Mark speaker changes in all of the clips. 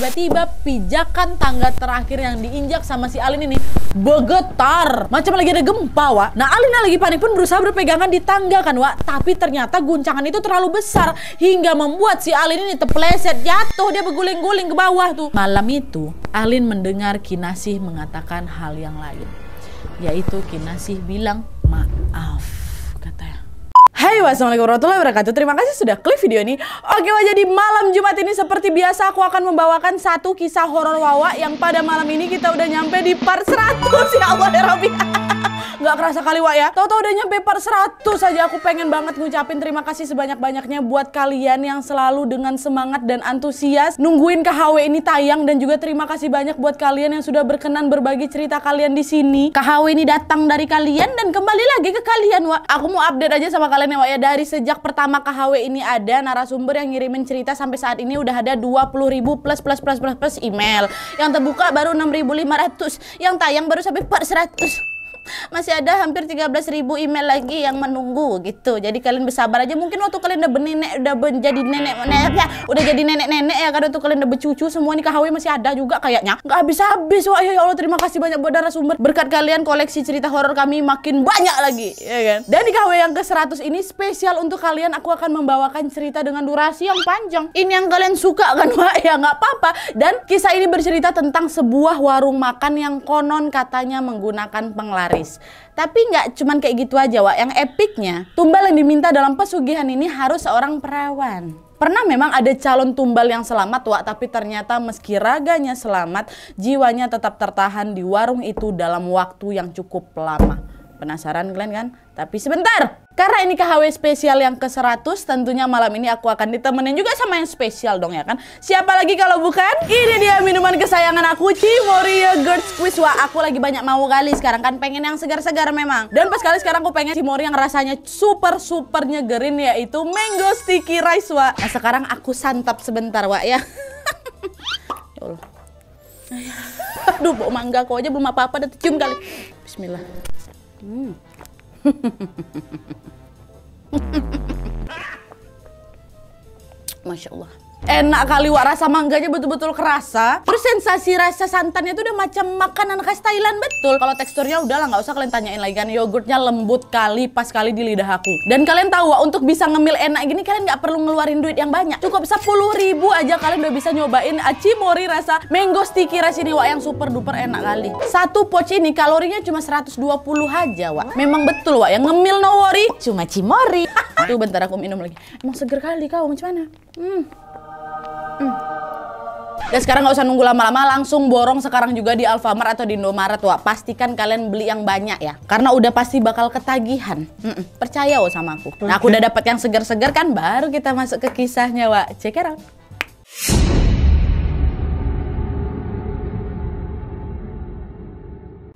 Speaker 1: tiba-tiba pijakan tangga terakhir yang diinjak sama si Alin ini begetar Macam lagi ada gempa, Wa. Nah, Alina lagi panik pun berusaha berpegangan di tangga kan, Wa. Tapi ternyata guncangan itu terlalu besar hingga membuat si Alin ini terpeleset jatuh, dia berguling-guling ke bawah tuh. Malam itu, Alin mendengar Kinasih mengatakan hal yang lain. Yaitu Kinasih bilang, maaf. Hai, wassalamualaikum warahmatullahi wabarakatuh. Terima kasih sudah klik video ini. Oke, wajah di malam Jumat ini seperti biasa aku akan membawakan satu kisah horor Wawa yang pada malam ini kita udah nyampe di part 100 ya Allah ya Rabbi. Gak kerasa kali Wak ya Tau-tau udah nyampe part 100 aja Aku pengen banget ngucapin terima kasih sebanyak-banyaknya Buat kalian yang selalu dengan semangat dan antusias Nungguin KHW ini tayang Dan juga terima kasih banyak buat kalian yang sudah berkenan Berbagi cerita kalian di sini KHW ini datang dari kalian Dan kembali lagi ke kalian Wak Aku mau update aja sama kalian Keren ya Wak ya, dari sejak pertama KHW ini ada narasumber yang ngirimin cerita sampai saat ini udah ada 20 ribu plus plus plus plus plus email. Yang terbuka baru 6.500, yang tayang baru sampai 400 masih ada hampir 13.000 email lagi yang menunggu gitu. Jadi kalian bersabar aja. Mungkin waktu kalian udah nenek udah menjadi nenek nenek ya, udah jadi nenek-nenek ya Karena untuk kalian udah bercucu semua nih kahwin masih ada juga kayaknya. Gak habis-habis. Wah, ya Allah terima kasih banyak buat narasumber. Berkat kalian koleksi cerita horor kami makin banyak lagi, ya kan? Dan di kahwin yang ke-100 ini spesial untuk kalian aku akan membawakan cerita dengan durasi yang panjang. Ini yang kalian suka kan, wah Ya nggak apa-apa. Dan kisah ini bercerita tentang sebuah warung makan yang konon katanya menggunakan penglaris Paris. Tapi nggak cuman kayak gitu aja, Wak. Yang epiknya, tumbal yang diminta dalam pesugihan ini harus seorang perawan. Pernah memang ada calon tumbal yang selamat, Wak, tapi ternyata meski raganya selamat, jiwanya tetap tertahan di warung itu dalam waktu yang cukup lama. Penasaran kalian kan? Tapi sebentar! Karena ini KHW spesial yang ke-100, tentunya malam ini aku akan ditemenin juga sama yang spesial dong ya kan? Siapa lagi kalau bukan? Ini dia minuman kesayangan aku, Cimoria Girls Squeeze. Wah, aku lagi banyak mau kali sekarang kan pengen yang segar-segar memang. Dan pas kali sekarang aku pengen Cimori yang rasanya super-super nyegerin yaitu Mango Sticky Rice, Wak. Nah, sekarang aku santap sebentar, Wak ya. ya Allah. Aduh, bau mangga kok aja belum apa-apa dan cium kali. Bismillah. Hmm. Masya Allah enak kali wak rasa mangganya betul-betul kerasa terus sensasi rasa santannya tuh udah macam makanan khas Thailand betul kalau teksturnya udah lah nggak usah kalian tanyain lagi kan yogurtnya lembut kali pas kali di lidah aku dan kalian tahu wak untuk bisa ngemil enak gini kalian nggak perlu ngeluarin duit yang banyak cukup sepuluh ribu aja kalian udah bisa nyobain acimori rasa mango sticky rasa ini wak yang super duper enak kali satu poci ini kalorinya cuma 120 aja wak memang betul wak yang ngemil no worry cuma cimori tuh bentar aku minum lagi emang seger kali kau macam mana ya? hmm Hmm. Dan sekarang nggak usah nunggu lama-lama, langsung borong sekarang juga di Alfamart atau di Indomaret, wah Pastikan kalian beli yang banyak ya, karena udah pasti bakal ketagihan. Mm-mm, hmm. percaya wah sama aku. Nah, aku udah dapat yang segar-segar kan, baru kita masuk ke kisahnya, Wak. Check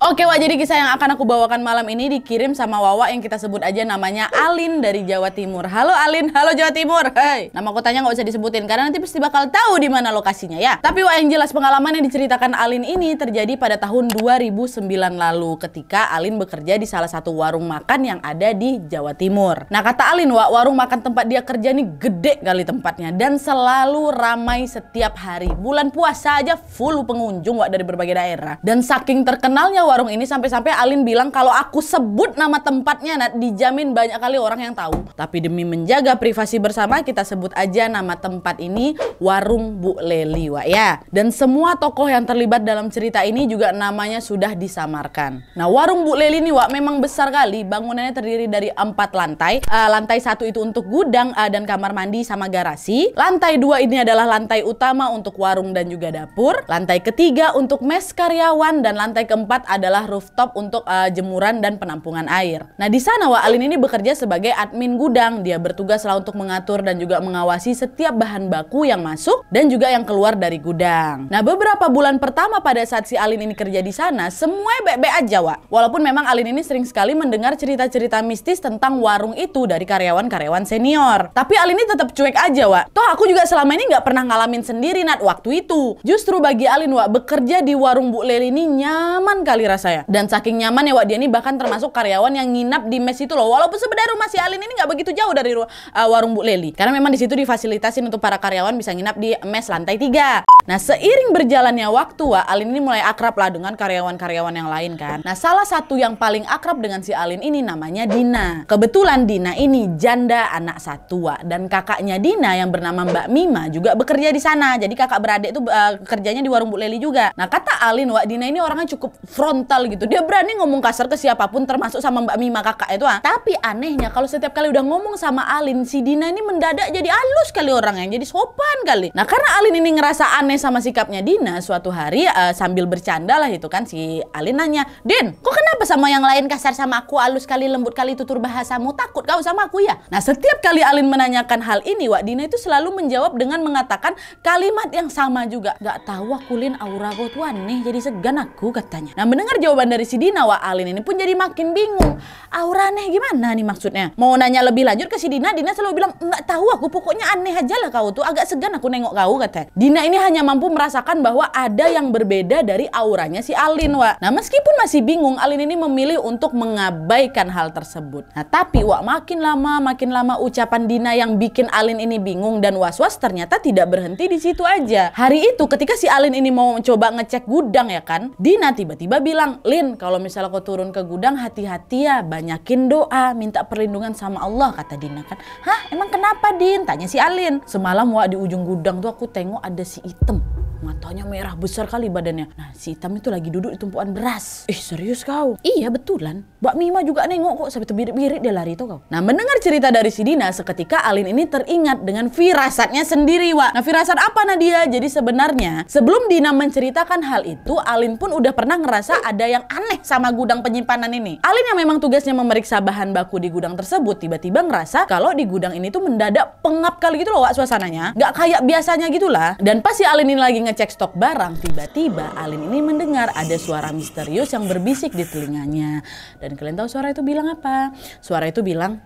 Speaker 1: Oke Wak, jadi kisah yang akan aku bawakan malam ini dikirim sama Wawa yang kita sebut aja namanya Alin dari Jawa Timur. Halo Alin, halo Jawa Timur. Hey, nama kotanya nggak usah disebutin karena nanti pasti bakal tahu di mana lokasinya ya. Tapi Wak yang jelas pengalaman yang diceritakan Alin ini terjadi pada tahun 2009 lalu ketika Alin bekerja di salah satu warung makan yang ada di Jawa Timur. Nah kata Alin, Wak, warung makan tempat dia kerja nih gede kali tempatnya dan selalu ramai setiap hari. Bulan puasa aja full pengunjung Wak dari berbagai daerah. Dan saking terkenalnya Wak, warung ini sampai-sampai Alin bilang kalau aku sebut nama tempatnya Nat, dijamin banyak kali orang yang tahu. Tapi demi menjaga privasi bersama kita sebut aja nama tempat ini Warung Bu Leli, Wak ya. Dan semua tokoh yang terlibat dalam cerita ini juga namanya sudah disamarkan. Nah, Warung Bu Leli ini Wak memang besar kali. Bangunannya terdiri dari empat lantai. Uh, lantai satu itu untuk gudang uh, dan kamar mandi sama garasi. Lantai dua ini adalah lantai utama untuk warung dan juga dapur. Lantai ketiga untuk mes karyawan dan lantai keempat ada adalah rooftop untuk uh, jemuran dan penampungan air. Nah, di sana Wak Alin ini bekerja sebagai admin gudang. Dia bertugaslah untuk mengatur dan juga mengawasi setiap bahan baku yang masuk dan juga yang keluar dari gudang. Nah, beberapa bulan pertama pada saat si Alin ini kerja di sana, semua bebek aja, Wak. Walaupun memang Alin ini sering sekali mendengar cerita-cerita mistis tentang warung itu dari karyawan-karyawan senior. Tapi Alin ini tetap cuek aja, Wak. Toh aku juga selama ini nggak pernah ngalamin sendiri, Nat, waktu itu. Justru bagi Alin, Wak, bekerja di warung Bu Leli ini nyaman kali dirasa ya. Dan saking nyaman ya Wak Diani bahkan termasuk karyawan yang nginap di mes itu loh. Walaupun sebenarnya rumah si Alin ini nggak begitu jauh dari uh, warung Bu Leli. Karena memang di situ difasilitasi untuk para karyawan bisa nginap di mes lantai 3. Nah, seiring berjalannya waktu, Wak, Alin ini mulai akrab lah dengan karyawan-karyawan yang lain kan. Nah, salah satu yang paling akrab dengan si Alin ini namanya Dina. Kebetulan Dina ini janda anak satu, Wak. Dan kakaknya Dina yang bernama Mbak Mima juga bekerja di sana. Jadi kakak beradik itu uh, kerjanya di warung Bu Leli juga. Nah, kata Alin, Wak, Dina ini orangnya cukup fraud frontal gitu. Dia berani ngomong kasar ke siapapun termasuk sama Mbak Mima kakak itu ah. Tapi anehnya kalau setiap kali udah ngomong sama Alin, si Dina ini mendadak jadi halus kali orangnya, jadi sopan kali. Nah karena Alin ini ngerasa aneh sama sikapnya Dina, suatu hari uh, sambil bercanda lah itu kan si Alin nanya, Din, kok kenapa sama yang lain kasar sama aku, halus kali, lembut kali, tutur bahasamu, takut kau sama aku ya? Nah setiap kali Alin menanyakan hal ini, Wak Dina itu selalu menjawab dengan mengatakan kalimat yang sama juga. Gak tahu aku Lin aura kau tuh nih, jadi segan aku katanya. Nah bener Mendengar jawaban dari si Dina, Wah Alin ini pun jadi makin bingung. Aura aneh gimana nih maksudnya? Mau nanya lebih lanjut ke si Dina, Dina selalu bilang, nggak tahu aku pokoknya aneh aja lah kau tuh. Agak segan aku nengok kau katanya. Dina ini hanya mampu merasakan bahwa ada yang berbeda dari auranya si Alin, Wak. Nah meskipun masih bingung, Alin ini memilih untuk mengabaikan hal tersebut. Nah tapi Wak makin lama makin lama ucapan Dina yang bikin Alin ini bingung dan was-was ternyata tidak berhenti di situ aja. Hari itu ketika si Alin ini mau mencoba ngecek gudang ya kan, Dina tiba-tiba bilang bilang, Lin kalau misalnya kau turun ke gudang hati-hati ya, banyakin doa, minta perlindungan sama Allah, kata Dina kan. Hah emang kenapa Din? Tanya si Alin. Semalam wah di ujung gudang tuh aku tengok ada si Item matanya merah besar kali badannya. Nah si hitam itu lagi duduk di tumpuan beras. eh, serius kau? Iya betulan. Mbak Mima juga nengok kok sampai terbirik-birik dia lari itu kau. Nah mendengar cerita dari si Dina seketika Alin ini teringat dengan firasatnya sendiri Wak. Nah firasat apa Nadia? Jadi sebenarnya sebelum Dina menceritakan hal itu Alin pun udah pernah ngerasa ada yang aneh sama gudang penyimpanan ini. Alin yang memang tugasnya memeriksa bahan baku di gudang tersebut tiba-tiba ngerasa kalau di gudang ini tuh mendadak pengap kali gitu loh Wak suasananya. Gak kayak biasanya gitulah. Dan pas si Alin ini lagi nge ngecek stok barang, tiba-tiba Alin ini mendengar ada suara misterius yang berbisik di telinganya. Dan kalian tahu suara itu bilang apa? Suara itu bilang,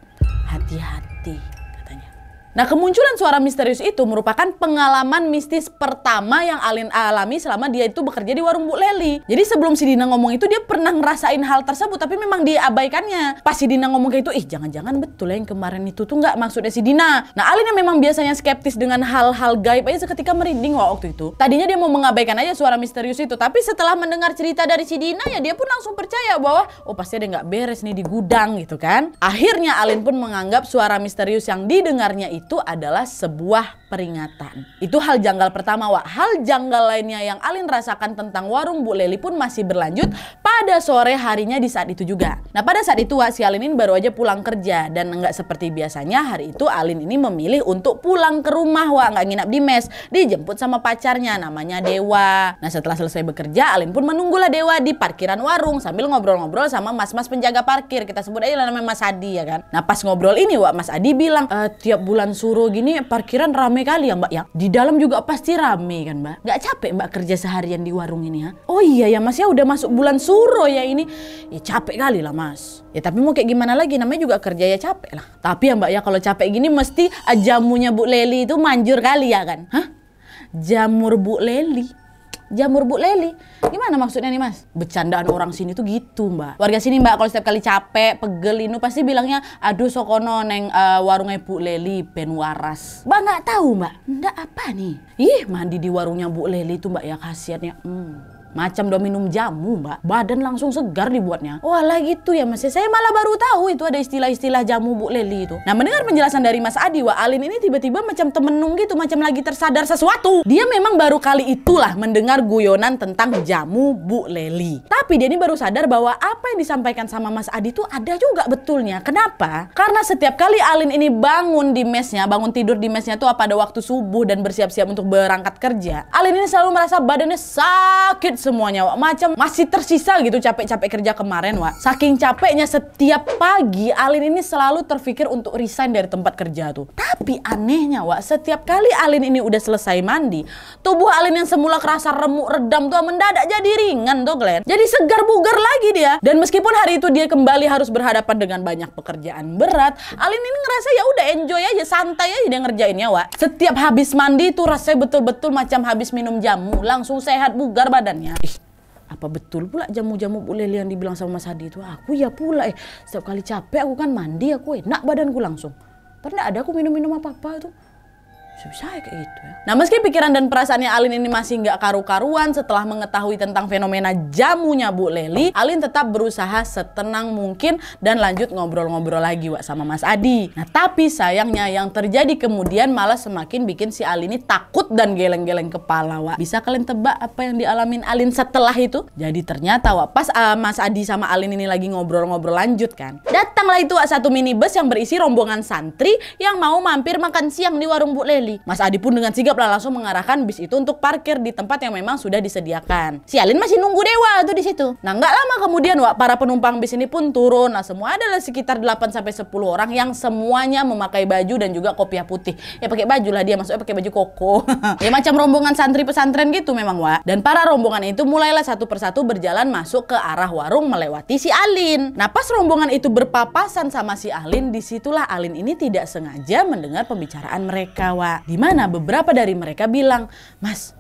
Speaker 1: hati-hati Nah, kemunculan suara misterius itu merupakan pengalaman mistis pertama yang Alin alami selama dia itu bekerja di warung Bu Leli. Jadi sebelum si Dina ngomong itu dia pernah ngerasain hal tersebut tapi memang diabaikannya. Pas si Dina ngomong kayak itu, ih jangan-jangan betul ya yang kemarin itu tuh nggak maksudnya si Dina. Nah, Alin yang memang biasanya skeptis dengan hal-hal gaib aja seketika merinding waktu itu. Tadinya dia mau mengabaikan aja suara misterius itu, tapi setelah mendengar cerita dari si Dina ya dia pun langsung percaya bahwa oh pasti ada nggak beres nih di gudang gitu kan. Akhirnya Alin pun menganggap suara misterius yang didengarnya itu itu adalah sebuah peringatan. Itu hal janggal pertama, Wak. Hal janggal lainnya yang Alin rasakan tentang warung Bu Leli pun masih berlanjut pada sore harinya di saat itu juga. Nah, pada saat itu Wak, si Alin ini baru aja pulang kerja dan nggak seperti biasanya hari itu Alin ini memilih untuk pulang ke rumah, Wak, nggak nginap di mes. Dijemput sama pacarnya namanya Dewa. Nah, setelah selesai bekerja, Alin pun menunggulah Dewa di parkiran warung sambil ngobrol-ngobrol sama mas-mas penjaga parkir. Kita sebut aja namanya Mas Adi ya kan. Nah, pas ngobrol ini Wak, Mas Adi bilang, e, tiap bulan suruh gini parkiran rame rame kali ya mbak ya? Di dalam juga pasti rame kan mbak? Gak capek mbak kerja seharian di warung ini ya? Oh iya ya mas ya udah masuk bulan suro ya ini. Ya capek kali lah mas. Ya tapi mau kayak gimana lagi namanya juga kerja ya capek lah. Tapi ya mbak ya kalau capek gini mesti eh, jamunya Bu Leli itu manjur kali ya kan? Hah? Jamur Bu Leli jamur Bu Leli. Gimana maksudnya nih Mas? Bercandaan orang sini tuh gitu Mbak. Warga sini Mbak kalau setiap kali capek, pegel, ini pasti bilangnya aduh sokono neng uh, warungnya Bu Leli ben waras. Mbak nggak tahu Mbak, ndak apa nih? Ih mandi di warungnya Bu Leli tuh Mbak ya khasiatnya. Hmm. Macam udah minum jamu mbak, badan langsung segar dibuatnya. Wah, Walah gitu ya mas, saya malah baru tahu itu ada istilah-istilah jamu Bu Leli itu. Nah mendengar penjelasan dari Mas Adi, Wah Alin ini tiba-tiba macam temenung gitu, macam lagi tersadar sesuatu. Dia memang baru kali itulah mendengar guyonan tentang jamu Bu Leli. Tapi dia ini baru sadar bahwa apa yang disampaikan sama Mas Adi itu ada juga betulnya. Kenapa? Karena setiap kali Alin ini bangun di mesnya, bangun tidur di mesnya tuh pada waktu subuh dan bersiap-siap untuk berangkat kerja, Alin ini selalu merasa badannya sakit semuanya, Wak. Macam masih tersisa gitu capek-capek kerja kemarin, Wak. Saking capeknya setiap pagi Alin ini selalu terpikir untuk resign dari tempat kerja tuh. Tapi anehnya, Wak, setiap kali Alin ini udah selesai mandi, tubuh Alin yang semula kerasa remuk redam tuh mendadak jadi ringan tuh, Glenn. Jadi segar bugar lagi dia. Dan meskipun hari itu dia kembali harus berhadapan dengan banyak pekerjaan berat, Alin ini ngerasa ya udah enjoy aja, santai aja dia ngerjainnya, Wak. Setiap habis mandi tuh rasanya betul-betul macam habis minum jamu, langsung sehat bugar badannya tanya eh apa betul pula jamu-jamu Bu yang dibilang sama Mas Hadi itu aku ya pula eh setiap kali capek aku kan mandi aku enak badanku langsung pernah ada aku minum-minum apa-apa tuh bisa ya kayak gitu ya. Nah meski pikiran dan perasaannya Alin ini masih nggak karu-karuan setelah mengetahui tentang fenomena jamunya Bu Leli, Alin tetap berusaha setenang mungkin dan lanjut ngobrol-ngobrol lagi Wak sama Mas Adi. Nah tapi sayangnya yang terjadi kemudian malah semakin bikin si Alin ini takut dan geleng-geleng kepala Wak. Bisa kalian tebak apa yang dialamin Alin setelah itu? Jadi ternyata Wak pas uh, Mas Adi sama Alin ini lagi ngobrol-ngobrol lanjut kan. Datanglah itu Wak satu minibus yang berisi rombongan santri yang mau mampir makan siang di warung Bu Leli kembali. Mas Adi pun dengan sigap lah langsung mengarahkan bis itu untuk parkir di tempat yang memang sudah disediakan. Si Alin masih nunggu Dewa tuh di situ. Nah, nggak lama kemudian Wak, para penumpang bis ini pun turun. Nah, semua adalah sekitar 8 sampai sepuluh orang yang semuanya memakai baju dan juga kopiah putih. Ya pakai baju lah dia maksudnya pakai baju koko. ya macam rombongan santri pesantren gitu memang Wak. Dan para rombongan itu mulailah satu persatu berjalan masuk ke arah warung melewati si Alin. Nah, pas rombongan itu berpapasan sama si Alin, disitulah Alin ini tidak sengaja mendengar pembicaraan mereka, Wak di mana beberapa dari mereka bilang, Mas,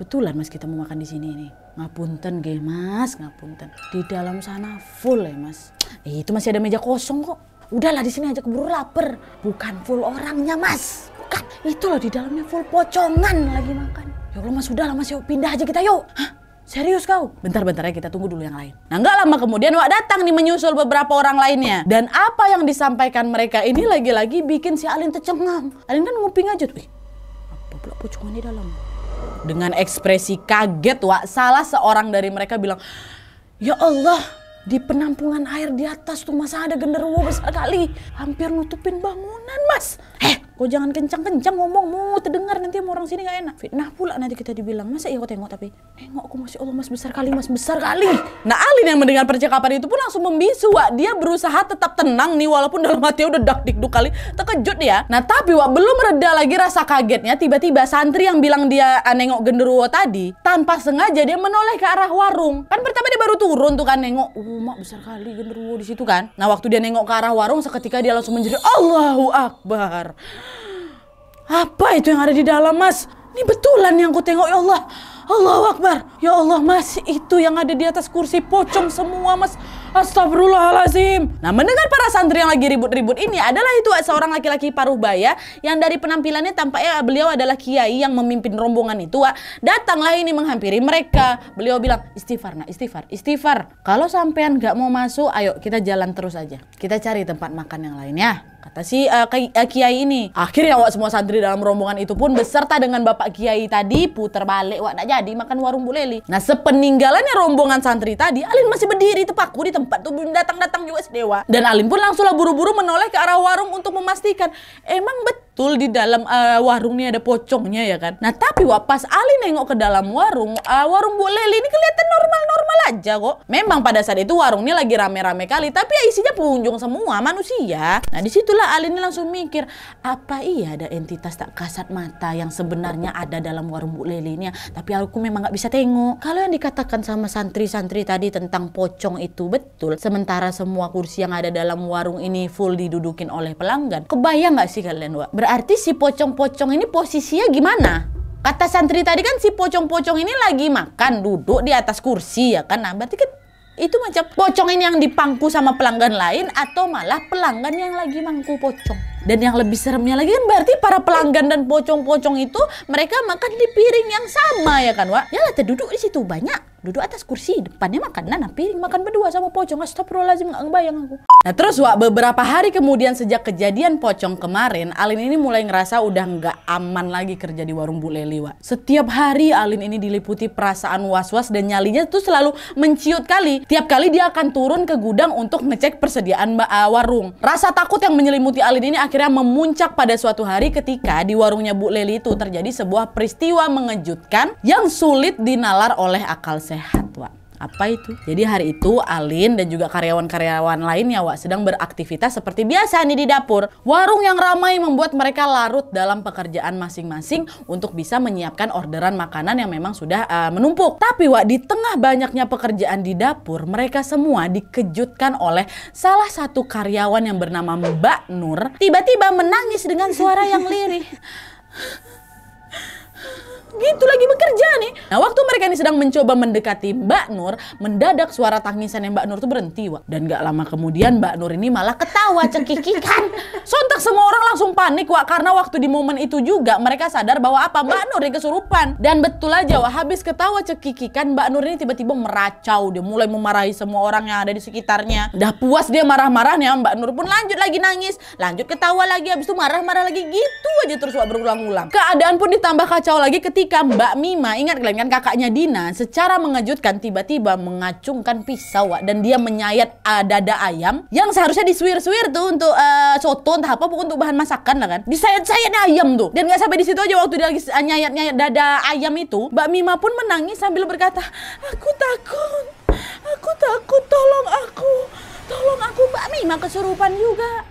Speaker 1: betulan mas kita mau makan di sini nih. Ngapunten ge mas, ngapunten. Di dalam sana full ya mas. Eh, itu masih ada meja kosong kok. Udahlah di sini aja keburu lapar. Bukan full orangnya mas. Bukan, itu loh di dalamnya full pocongan lagi makan. Ya Allah mas, udahlah mas yuk pindah aja kita yuk. Hah? serius kau? Bentar-bentar ya kita tunggu dulu yang lain. Nah nggak lama kemudian Wak datang nih menyusul beberapa orang lainnya. Dan apa yang disampaikan mereka ini lagi-lagi bikin si Alin tercengang. Alin kan nguping aja tuh. apa pula pocongan di dalam? Dengan ekspresi kaget Wak, salah seorang dari mereka bilang, Ya Allah, di penampungan air di atas tuh masa ada genderuwo besar kali. Hampir nutupin bangunan mas. Eh, Kau oh, jangan kencang-kencang ngomong, mau terdengar nanti sama orang sini gak enak. Fitnah pula nanti kita dibilang, masa iya kau tengok tapi, nengok aku masih Allah mas besar kali, mas besar kali. Nah Alin yang mendengar percakapan itu pun langsung membisu, Wak. Dia berusaha tetap tenang nih, walaupun dalam hatinya udah dak dikduk kali, terkejut ya. Nah tapi Wak, belum reda lagi rasa kagetnya, tiba-tiba santri yang bilang dia eh, nengok genderuwo tadi, tanpa sengaja dia menoleh ke arah warung. Kan pertama dia baru turun tuh kan nengok, Oh mak besar kali genderuwo di situ kan. Nah waktu dia nengok ke arah warung, seketika dia langsung menjadi Allahu Akbar. Apa itu yang ada di dalam, Mas? Ini betulan yang ku tengok, ya Allah. Allah Akbar. Ya Allah, Mas, itu yang ada di atas kursi pocong semua, Mas. Astagfirullahalazim. Nah, mendengar para santri yang lagi ribut-ribut ini adalah itu seorang laki-laki paruh baya yang dari penampilannya tampaknya beliau adalah kiai yang memimpin rombongan itu. Datanglah ini menghampiri mereka. Beliau bilang, istighfar nak, istighfar, istighfar. Kalau sampean nggak mau masuk, ayo kita jalan terus aja. Kita cari tempat makan yang lain ya kata si uh, kiai ini. Akhirnya wak semua santri dalam rombongan itu pun beserta dengan bapak kiai tadi puter balik wak nak jadi makan warung Bu Leli. Nah sepeninggalannya rombongan santri tadi Alin masih berdiri tepaku di tempat tuh datang-datang juga si dewa. Dan Alin pun langsunglah buru-buru menoleh ke arah warung untuk memastikan emang betul betul di dalam uh, eh, ini ada pocongnya ya kan. Nah tapi wak pas Ali nengok ke dalam warung, uh, warung Bu Leli ini kelihatan normal-normal aja kok. Memang pada saat itu warungnya lagi rame-rame kali, tapi ya isinya pengunjung semua manusia. Nah disitulah Ali ini langsung mikir, apa iya ada entitas tak kasat mata yang sebenarnya ada dalam warung Bu Leli ini ya? Tapi aku memang gak bisa tengok. Kalau yang dikatakan sama santri-santri tadi tentang pocong itu betul, sementara semua kursi yang ada dalam warung ini full didudukin oleh pelanggan, kebayang gak sih kalian wak? Berarti si pocong-pocong ini posisinya gimana? Kata santri tadi kan si pocong-pocong ini lagi makan, duduk di atas kursi ya kan. Nah, berarti kan itu macam pocong ini yang dipangku sama pelanggan lain atau malah pelanggan yang lagi mangku pocong. Dan yang lebih seremnya lagi kan berarti para pelanggan dan pocong-pocong itu mereka makan di piring yang sama ya kan, Wak? Yalah, terduduk di situ banyak. Duduk atas kursi, depannya makanan, nah piring makan berdua sama pocong. Astagfirullahaladzim, nggak ngebayang aku. Nah terus Wak, beberapa hari kemudian sejak kejadian pocong kemarin, Alin ini mulai ngerasa udah nggak aman lagi kerja di warung Bu Leli, Wak. Setiap hari Alin ini diliputi perasaan was-was dan nyalinya tuh selalu menciut kali. Tiap kali dia akan turun ke gudang untuk ngecek persediaan warung. Rasa takut yang menyelimuti Alin ini akhirnya memuncak pada suatu hari ketika di warungnya Bu Leli itu terjadi sebuah peristiwa mengejutkan yang sulit dinalar oleh akal sehat, Wak. Apa itu? Jadi hari itu Alin dan juga karyawan-karyawan lainnya Wak sedang beraktivitas seperti biasa nih di dapur. Warung yang ramai membuat mereka larut dalam pekerjaan masing-masing untuk bisa menyiapkan orderan makanan yang memang sudah uh, menumpuk. Tapi Wak di tengah banyaknya pekerjaan di dapur, mereka semua dikejutkan oleh salah satu karyawan yang bernama Mbak Nur tiba-tiba menangis dengan suara yang lirih. gitu lagi bekerja nih. Nah, waktu mereka ini sedang mencoba mendekati Mbak Nur, mendadak suara tangisan yang Mbak Nur tuh berhenti, Wak. Dan gak lama kemudian Mbak Nur ini malah ketawa cekikikan. Sontak semua orang langsung panik, Wak, karena waktu di momen itu juga mereka sadar bahwa apa? Mbak Nur yang kesurupan. Dan betul aja, Wak, habis ketawa cekikikan, Mbak Nur ini tiba-tiba meracau. Dia mulai memarahi semua orang yang ada di sekitarnya. Udah puas dia marah marah nih Mbak Nur pun lanjut lagi nangis, lanjut ketawa lagi, habis itu marah-marah lagi gitu aja terus Wak berulang-ulang. Keadaan pun ditambah kacau lagi ketika ketika Mbak Mima, ingat kalian kan kakaknya Dina, secara mengejutkan tiba-tiba mengacungkan pisau Wak, dan dia menyayat uh, dada ayam yang seharusnya disuir-suir tuh untuk uh, soto entah apa pokoknya untuk bahan masakan lah kan. Disayat-sayat ayam tuh. Dan nggak sampai di situ aja waktu dia lagi eh, nyayat-nyayat dada ayam itu, Mbak Mima pun menangis sambil berkata, "Aku takut. Aku takut, tolong aku. Tolong aku, Mbak Mima kesurupan juga."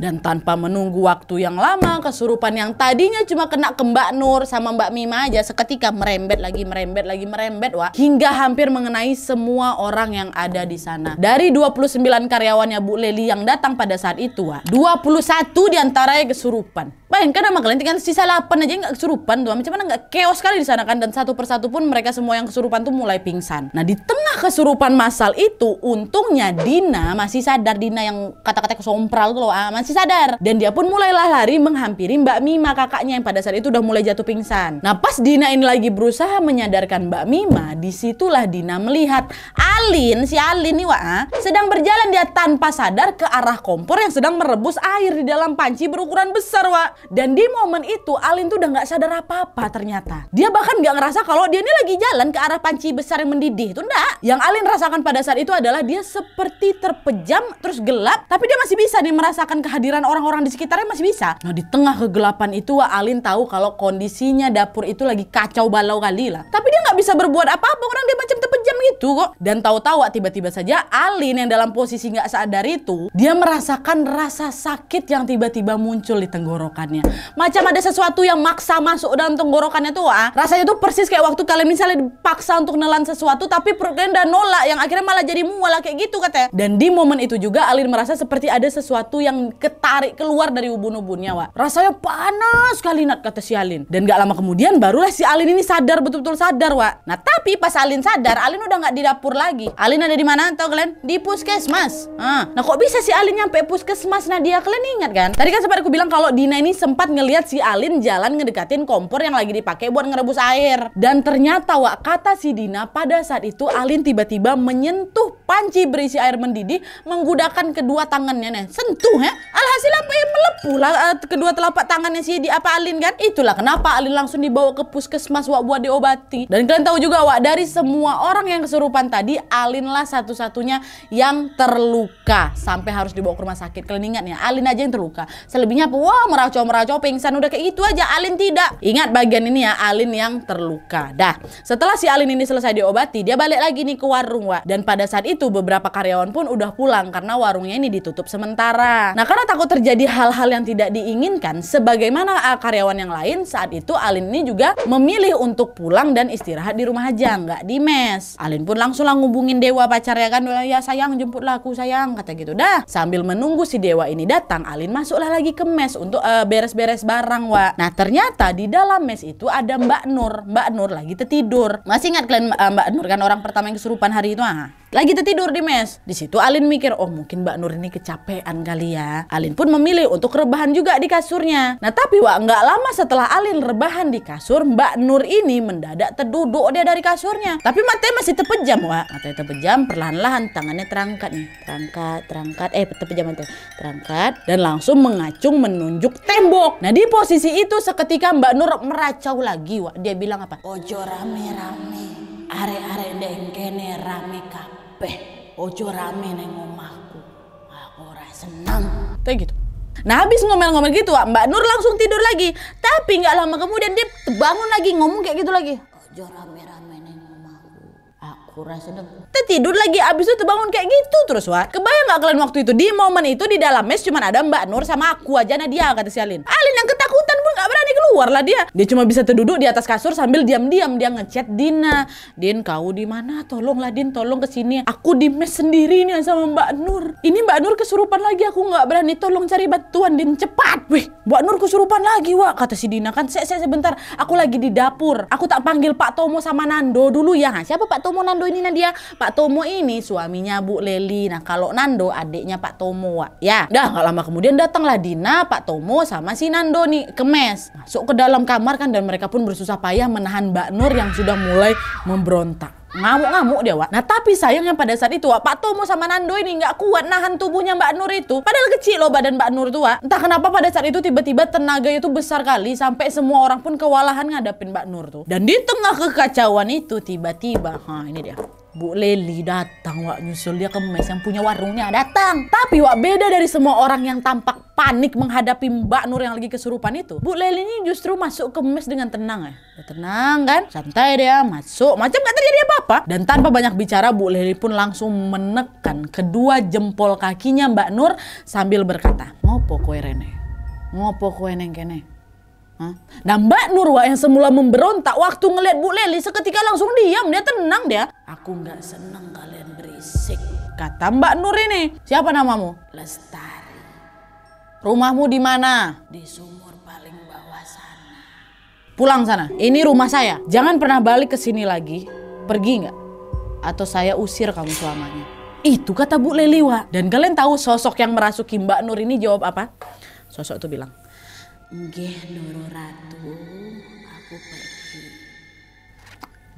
Speaker 1: Dan tanpa menunggu waktu yang lama, kesurupan yang tadinya cuma kena ke Mbak Nur sama Mbak Mima aja seketika merembet lagi, merembet lagi, merembet wah. Hingga hampir mengenai semua orang yang ada di sana. Dari 29 karyawannya Bu Leli yang datang pada saat itu wah, 21 diantaranya kesurupan. Bayangkan sama kalian tinggal sisa 8 aja nggak kesurupan tuh. Macam mana nggak keos sekali di sana kan. Dan satu persatu pun mereka semua yang kesurupan tuh mulai pingsan. Nah di tengah kesurupan masal itu untungnya Dina masih sadar Dina yang kata-kata kesompral tuh loh. Ah, masih masih sadar dan dia pun mulailah lari menghampiri Mbak Mima kakaknya yang pada saat itu udah mulai jatuh pingsan. Nah pas Dina ini lagi berusaha menyadarkan Mbak Mima, disitulah Dina melihat Alin, si Alin nih wah, sedang berjalan dia tanpa sadar ke arah kompor yang sedang merebus air di dalam panci berukuran besar wah Dan di momen itu Alin tuh udah nggak sadar apa-apa ternyata. Dia bahkan nggak ngerasa kalau dia ini lagi jalan ke arah panci besar yang mendidih itu enggak. Yang Alin rasakan pada saat itu adalah dia seperti terpejam terus gelap tapi dia masih bisa nih merasakan kehadiran kehadiran orang-orang di sekitarnya masih bisa. Nah di tengah kegelapan itu Wak Alin tahu kalau kondisinya dapur itu lagi kacau balau kali lah. Tapi dia nggak bisa berbuat apa-apa orang dia macam terpejam gitu kok. Dan tahu-tahu tiba-tiba saja Alin yang dalam posisi nggak sadar itu dia merasakan rasa sakit yang tiba-tiba muncul di tenggorokannya. Macam ada sesuatu yang maksa masuk dalam tenggorokannya tuh Wak. Ah. Rasanya tuh persis kayak waktu kalian misalnya dipaksa untuk nelan sesuatu tapi perut kalian udah nolak yang akhirnya malah jadi mual kayak gitu katanya. Dan di momen itu juga Alin merasa seperti ada sesuatu yang ketarik keluar dari ubun-ubunnya, Wak. Rasanya panas sekali Nat kata si Alin. Dan gak lama kemudian barulah si Alin ini sadar betul-betul sadar, Wak. Nah, tapi pas Alin sadar, Alin udah gak di dapur lagi. Alin ada di mana? tau kalian? Di puskesmas. Ah. Nah, kok bisa si Alin nyampe puskesmas Nadia? Kalian ingat kan? Tadi kan sempat aku bilang kalau Dina ini sempat ngeliat si Alin jalan ngedekatin kompor yang lagi dipakai buat ngerebus air. Dan ternyata, Wak, kata si Dina pada saat itu Alin tiba-tiba menyentuh panci berisi air mendidih menggunakan kedua tangannya nih. Sentuh ya? Alhasil apa yang melepuh lah eh, kedua telapak tangannya si di Alin kan? Itulah kenapa Alin langsung dibawa ke puskesmas wak buat diobati. Dan kalian tahu juga wak dari semua orang yang kesurupan tadi Alin lah satu-satunya yang terluka sampai harus dibawa ke rumah sakit. Kalian ingat ya Alin aja yang terluka. Selebihnya apa? Wah meracau meracau pingsan udah kayak itu aja Alin tidak. Ingat bagian ini ya Alin yang terluka. Dah setelah si Alin ini selesai diobati dia balik lagi nih ke warung wak. Dan pada saat itu beberapa karyawan pun udah pulang karena warungnya ini ditutup sementara. Nah karena karena takut terjadi hal-hal yang tidak diinginkan, sebagaimana ah, karyawan yang lain saat itu Alin ini juga memilih untuk pulang dan istirahat di rumah aja, nggak di mes. Alin pun langsung lah ngubungin Dewa pacarnya kan, ya sayang jemputlah aku sayang, kata gitu. Dah, sambil menunggu si Dewa ini datang, Alin masuklah lagi ke mes untuk eh, beres-beres uh, barang, wa. Nah ternyata di dalam mes itu ada Mbak Nur, Mbak Nur lagi tertidur. Masih ingat kalian eh, Mbak Nur kan orang pertama yang kesurupan hari itu? Ah? Lagi tertidur di mes. Di situ Alin mikir, oh mungkin Mbak Nur ini kecapean kali ya. Alin pun memilih untuk rebahan juga di kasurnya. Nah tapi Wak, nggak lama setelah Alin rebahan di kasur, Mbak Nur ini mendadak terduduk dia dari kasurnya. Tapi matanya masih terpejam Wak. Matanya terpejam, perlahan-lahan tangannya terangkat nih. Terangkat, terangkat, eh terpejam mata, Terangkat dan langsung mengacung menunjuk tembok. Nah di posisi itu seketika Mbak Nur meracau lagi Wak. Dia bilang apa? Ojo rame-rame, are-are dengkene rame kak kabeh ojo rame neng omahku aku ora senang kayak gitu Nah habis ngomel-ngomel gitu Mbak Nur langsung tidur lagi Tapi nggak lama kemudian dia bangun lagi ngomong kayak gitu lagi Ojo rame-rame neng omahku Aku rasa dong tidur lagi abis itu bangun kayak gitu terus Wak Kebayang nggak kalian waktu itu di momen itu di dalam mes cuman ada Mbak Nur sama aku aja Nadia kata si Alin Alin yang ketakutan keluar lah dia. Dia cuma bisa terduduk di atas kasur sambil diam-diam dia ngechat Dina. Din kau di mana? Tolonglah Din, tolong ke sini. Aku di mes sendiri nih sama Mbak Nur. Ini Mbak Nur kesurupan lagi, aku nggak berani. Tolong cari bantuan Din cepat. Wih, Mbak Nur kesurupan lagi, Wak. Kata si Dina kan, "Saya sebentar, aku lagi di dapur. Aku tak panggil Pak Tomo sama Nando dulu ya." Nah, siapa Pak Tomo Nando ini Nadia? Pak Tomo ini suaminya Bu Leli. Nah, kalau Nando adiknya Pak Tomo, Wak. Ya. Dah, nggak lama kemudian datanglah Dina, Pak Tomo sama si Nando nih ke mes. Masuk masuk ke dalam kamar kan dan mereka pun bersusah payah menahan Mbak Nur yang sudah mulai memberontak ngamuk-ngamuk dia, Wak. Nah, tapi sayangnya pada saat itu, Wak, Pak Tomo sama Nando ini nggak kuat nahan tubuhnya Mbak Nur itu. Padahal kecil loh badan Mbak Nur itu Wak. Entah kenapa pada saat itu tiba-tiba tenaga itu besar kali sampai semua orang pun kewalahan ngadapin Mbak Nur tuh. Dan di tengah kekacauan itu tiba-tiba, ha ini dia. Bu Leli datang wak nyusul dia ke mes yang punya warungnya datang. Tapi wak beda dari semua orang yang tampak panik menghadapi Mbak Nur yang lagi kesurupan itu. Bu Leli ini justru masuk ke mes dengan tenang ya. tenang kan, santai dia masuk, macam gak terjadi apa-apa. Dan tanpa banyak bicara Bu Leli pun langsung menekan kedua jempol kakinya Mbak Nur sambil berkata, ngopo kue Rene, ngopo kue neng kene. Nah Mbak Nurwa yang semula memberontak waktu ngeliat Bu Leli seketika langsung diam, dia tenang dia. Aku nggak seneng kalian berisik. Kata Mbak Nur ini. Siapa namamu? Lestari. Rumahmu di mana? Di sumur paling bawah sana. Pulang sana. Ini rumah saya. Jangan pernah balik ke sini lagi. Pergi nggak? Atau saya usir kamu selamanya. Itu kata Bu Leliwa. Dan kalian tahu sosok yang merasuki Mbak Nur ini jawab apa? Sosok itu bilang, Nggih Ndoro Ratu, aku pergi.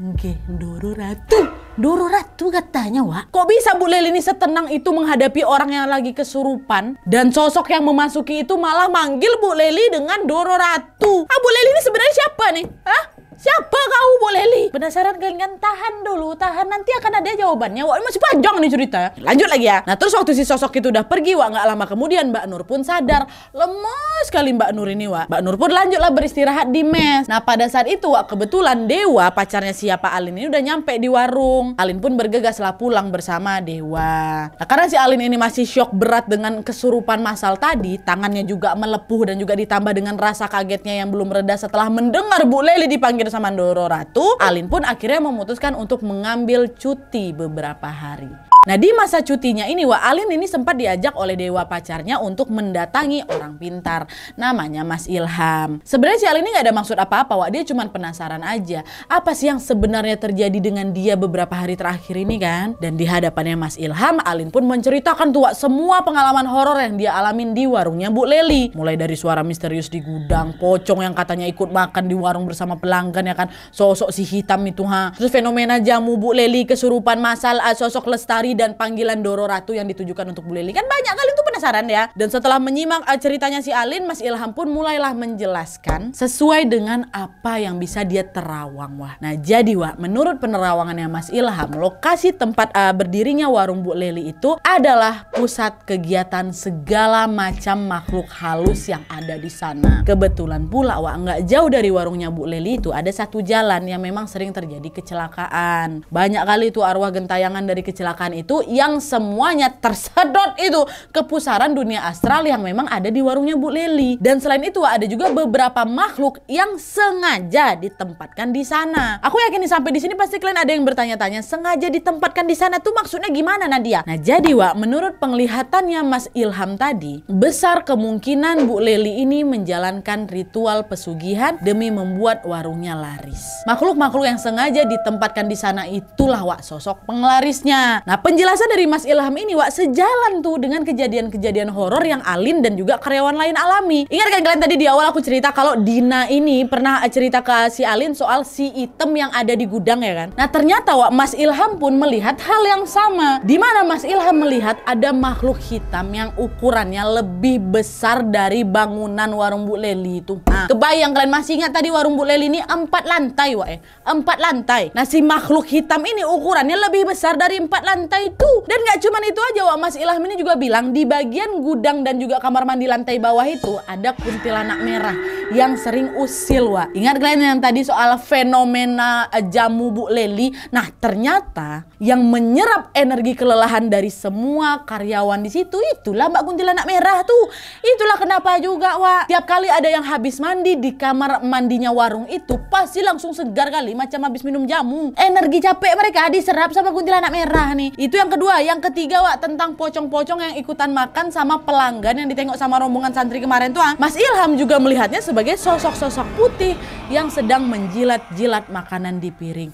Speaker 1: Nggih Ndoro Ratu. Ndoro Ratu katanya, Wak. Kok bisa Bu Lili ini setenang itu menghadapi orang yang lagi kesurupan dan sosok yang memasuki itu malah manggil Bu Leli dengan Ndoro Ratu. Ah, Bu Lili ini sebenarnya siapa nih? Hah? Siapa kau boleh li? Penasaran kalian kan? tahan dulu, tahan nanti akan ada jawabannya. Wah masih panjang nih cerita. Ya. Lanjut lagi ya. Nah terus waktu si sosok itu udah pergi, wah nggak lama kemudian Mbak Nur pun sadar lemes sekali Mbak Nur ini wah. Mbak Nur pun lanjutlah beristirahat di mes. Nah pada saat itu wah kebetulan Dewa pacarnya siapa Alin ini udah nyampe di warung. Alin pun bergegaslah pulang bersama Dewa. Nah karena si Alin ini masih shock berat dengan kesurupan masal tadi, tangannya juga melepuh dan juga ditambah dengan rasa kagetnya yang belum reda setelah mendengar Bu Leli dipanggil akhirnya gitu sama Ndoro Ratu, Alin pun akhirnya memutuskan untuk mengambil cuti beberapa hari. Nah di masa cutinya ini Wak Alin ini sempat diajak oleh dewa pacarnya untuk mendatangi orang pintar namanya Mas Ilham. Sebenarnya si Alin ini nggak ada maksud apa-apa Wak, dia cuma penasaran aja apa sih yang sebenarnya terjadi dengan dia beberapa hari terakhir ini kan. Dan di hadapannya Mas Ilham, Alin pun menceritakan tuh Wak semua pengalaman horor yang dia alamin di warungnya Bu Leli. Mulai dari suara misterius di gudang, pocong yang katanya ikut makan di warung bersama pelanggan ya kan, sosok si hitam itu ha. Terus fenomena jamu Bu Leli kesurupan masal, ah, sosok lestari dan panggilan Doro Ratu yang ditujukan untuk Bu Lili. Kan banyak kali tuh penasaran ya. Dan setelah menyimak eh, ceritanya si Alin, Mas Ilham pun mulailah menjelaskan sesuai dengan apa yang bisa dia terawang wah. Nah jadi wah menurut penerawangannya Mas Ilham, lokasi tempat uh, berdirinya warung Bu Lili itu adalah pusat kegiatan segala macam makhluk halus yang ada di sana. Kebetulan pula wah nggak jauh dari warungnya Bu Lili itu ada satu jalan yang memang sering terjadi kecelakaan. Banyak kali itu arwah gentayangan dari kecelakaan itu yang semuanya tersedot itu ke pusaran dunia astral yang memang ada di warungnya Bu Leli. Dan selain itu ada juga beberapa makhluk yang sengaja ditempatkan di sana. Aku yakin sampai di sini pasti kalian ada yang bertanya-tanya sengaja ditempatkan di sana tuh maksudnya gimana Nadia? Nah jadi Wa menurut penglihatannya Mas Ilham tadi besar kemungkinan Bu Leli ini menjalankan ritual pesugihan demi membuat warungnya laris. Makhluk-makhluk yang sengaja ditempatkan di sana itulah Wak sosok penglarisnya. Nah penjelasan dari Mas Ilham ini Wak sejalan tuh dengan kejadian-kejadian horor yang Alin dan juga karyawan lain alami. Ingat kan kalian tadi di awal aku cerita kalau Dina ini pernah eh, cerita ke si Alin soal si item yang ada di gudang ya kan. Nah ternyata Wak Mas Ilham pun melihat hal yang sama. Di mana Mas Ilham melihat ada makhluk hitam yang ukurannya lebih besar dari bangunan warung Bu Leli itu. Nah, kebayang kalian masih ingat tadi warung Bu Leli ini empat lantai Wak ya. Empat lantai. Nah si makhluk hitam ini ukurannya lebih besar dari empat lantai itu. Dan nggak cuman itu aja, Wak Mas Ilham ini juga bilang di bagian gudang dan juga kamar mandi lantai bawah itu ada kuntilanak merah yang sering usil, Wak. Ingat kalian yang tadi soal fenomena eh, jamu Bu Leli? Nah, ternyata yang menyerap energi kelelahan dari semua karyawan di situ itulah Mbak Kuntilanak Merah tuh. Itulah kenapa juga, Wak. Tiap kali ada yang habis mandi di kamar mandinya warung itu pasti langsung segar kali macam habis minum jamu. Energi capek mereka diserap sama kuntilanak merah nih. Itu itu yang kedua, yang ketiga Wak tentang pocong-pocong yang ikutan makan sama pelanggan yang ditengok sama rombongan santri kemarin tuh. Ah. Mas Ilham juga melihatnya sebagai sosok-sosok putih yang sedang menjilat-jilat makanan di piring.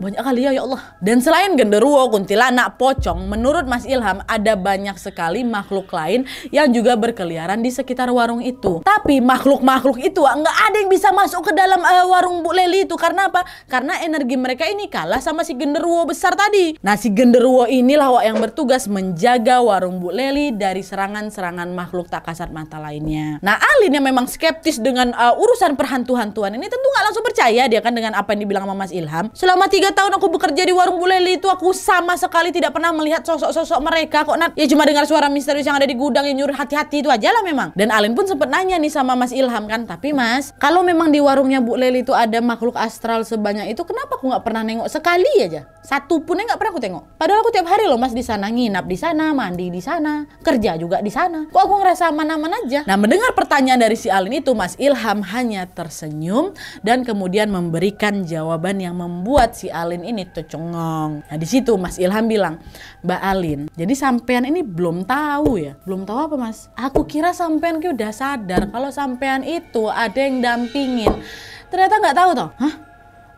Speaker 1: Banyak kali ya ya Allah. Dan selain genderuwo, kuntilanak, pocong, menurut Mas Ilham ada banyak sekali makhluk lain yang juga berkeliaran di sekitar warung itu. Tapi makhluk-makhluk itu nggak ada yang bisa masuk ke dalam uh, warung Bu Leli itu karena apa? Karena energi mereka ini kalah sama si genderuwo besar tadi. Nah, si genderuwo inilah Wak yang bertugas menjaga warung Bu Leli dari serangan-serangan makhluk tak kasat mata lainnya. Nah Alin yang memang skeptis dengan uh, urusan perhantu-hantuan ini tentu nggak langsung percaya dia kan dengan apa yang dibilang sama Mas Ilham. Selama tiga tahun aku bekerja di warung Bu Leli itu aku sama sekali tidak pernah melihat sosok-sosok mereka kok Nat. Ya cuma dengar suara misterius yang ada di gudang yang nyuruh hati-hati itu aja lah memang. Dan Alin pun sempat nanya nih sama Mas Ilham kan. Tapi Mas, kalau memang di warungnya Bu Leli itu ada makhluk astral sebanyak itu kenapa aku nggak pernah nengok sekali aja? Satu pun nggak pernah aku tengok. Padahal aku tiap hari loh mas di sana nginap di sana, mandi di sana, kerja juga di sana. Kok aku ngerasa aman-aman aja? Nah mendengar pertanyaan dari si Alin itu Mas Ilham hanya tersenyum dan kemudian memberikan jawaban yang membuat si Alin ini tuh cengong. Nah di situ Mas Ilham bilang, Mbak Alin, jadi sampean ini belum tahu ya? Belum tahu apa mas? Aku kira sampean ki udah sadar kalau sampean itu ada yang dampingin. Ternyata nggak tahu toh? Hah?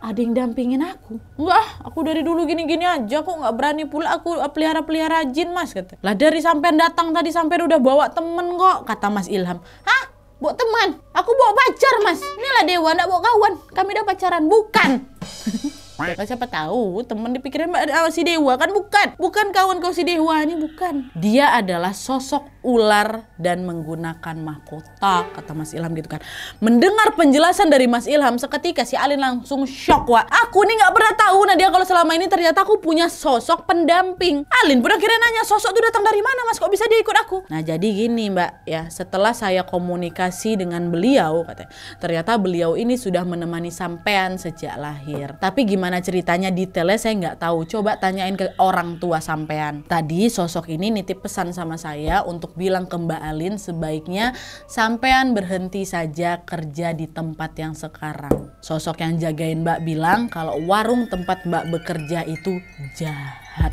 Speaker 1: ada yang dampingin aku. Enggak, aku dari dulu gini-gini aja kok nggak berani pula aku eh, pelihara-pelihara jin mas kata. Lah dari sampean datang tadi sampean udah bawa temen kok kata Mas Ilham. Hah? Bawa teman? Aku bawa pacar mas. Inilah dewa, nggak bawa kawan. Kami udah pacaran, bukan. Ya kan siapa tahu teman dipikirin Mbak oh, si Dewa kan bukan. Bukan kawan kau si Dewa ini bukan. Dia adalah sosok ular dan menggunakan mahkota kata Mas Ilham gitu kan. Mendengar penjelasan dari Mas Ilham seketika si Alin langsung shock wah. Aku nih nggak pernah tahu nah dia kalau selama ini ternyata aku punya sosok pendamping. Alin pun akhirnya nanya sosok itu datang dari mana Mas kok bisa dia ikut aku? Nah jadi gini Mbak ya setelah saya komunikasi dengan beliau katanya ternyata beliau ini sudah menemani sampean sejak lahir. Tapi gimana gimana ceritanya detailnya saya nggak tahu. Coba tanyain ke orang tua sampean. Tadi sosok ini nitip pesan sama saya untuk bilang ke Mbak Alin sebaiknya sampean berhenti saja kerja di tempat yang sekarang. Sosok yang jagain Mbak bilang kalau warung tempat Mbak bekerja itu jahat,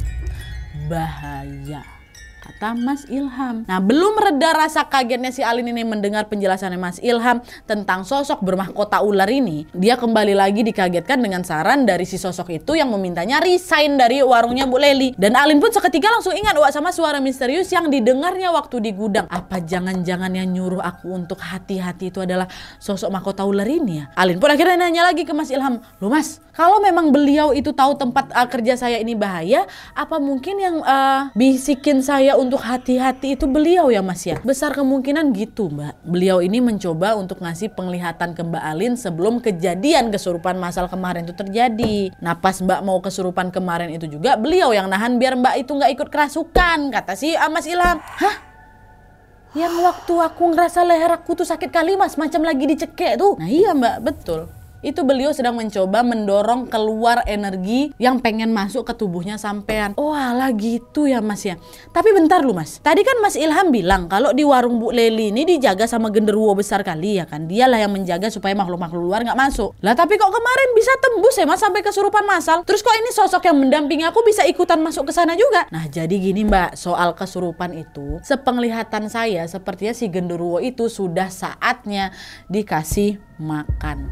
Speaker 1: bahaya kata Mas Ilham. Nah, belum reda rasa kagetnya si Alin ini mendengar penjelasannya Mas Ilham tentang sosok bermahkota ular ini, dia kembali lagi dikagetkan dengan saran dari si sosok itu yang memintanya resign dari warungnya Bu Leli. Dan Alin pun seketika langsung ingat wak sama suara misterius yang didengarnya waktu di gudang. Apa jangan-jangan yang nyuruh aku untuk hati-hati itu adalah sosok mahkota ular ini ya? Alin pun akhirnya nanya lagi ke Mas Ilham, "Loh Mas, kalau memang beliau itu tahu tempat eh, kerja saya ini bahaya, apa mungkin yang uh, bisikin saya Ya, untuk hati-hati itu beliau ya Mas ya. Besar kemungkinan gitu Mbak. Beliau ini mencoba untuk ngasih penglihatan ke Mbak Alin sebelum kejadian kesurupan masal kemarin itu terjadi. Nah pas Mbak mau kesurupan kemarin itu juga beliau yang nahan biar Mbak itu nggak ikut kerasukan kata si ah, Mas Ilham. Hah? Yang waktu aku ngerasa leher aku tuh sakit kali mas, macam lagi dicekek tuh. Nah iya mbak, betul itu beliau sedang mencoba mendorong keluar energi yang pengen masuk ke tubuhnya sampean. Oh alah gitu ya mas ya. Tapi bentar lu mas, tadi kan mas Ilham bilang kalau di warung Bu Leli ini dijaga sama genderuwo besar kali ya kan. Dialah yang menjaga supaya makhluk-makhluk luar nggak masuk. Lah tapi kok kemarin bisa tembus ya mas sampai kesurupan masal. Terus kok ini sosok yang mendampingi aku bisa ikutan masuk ke sana juga? Nah jadi gini mbak, soal kesurupan itu sepenglihatan saya sepertinya si genderuwo itu sudah saatnya dikasih makan.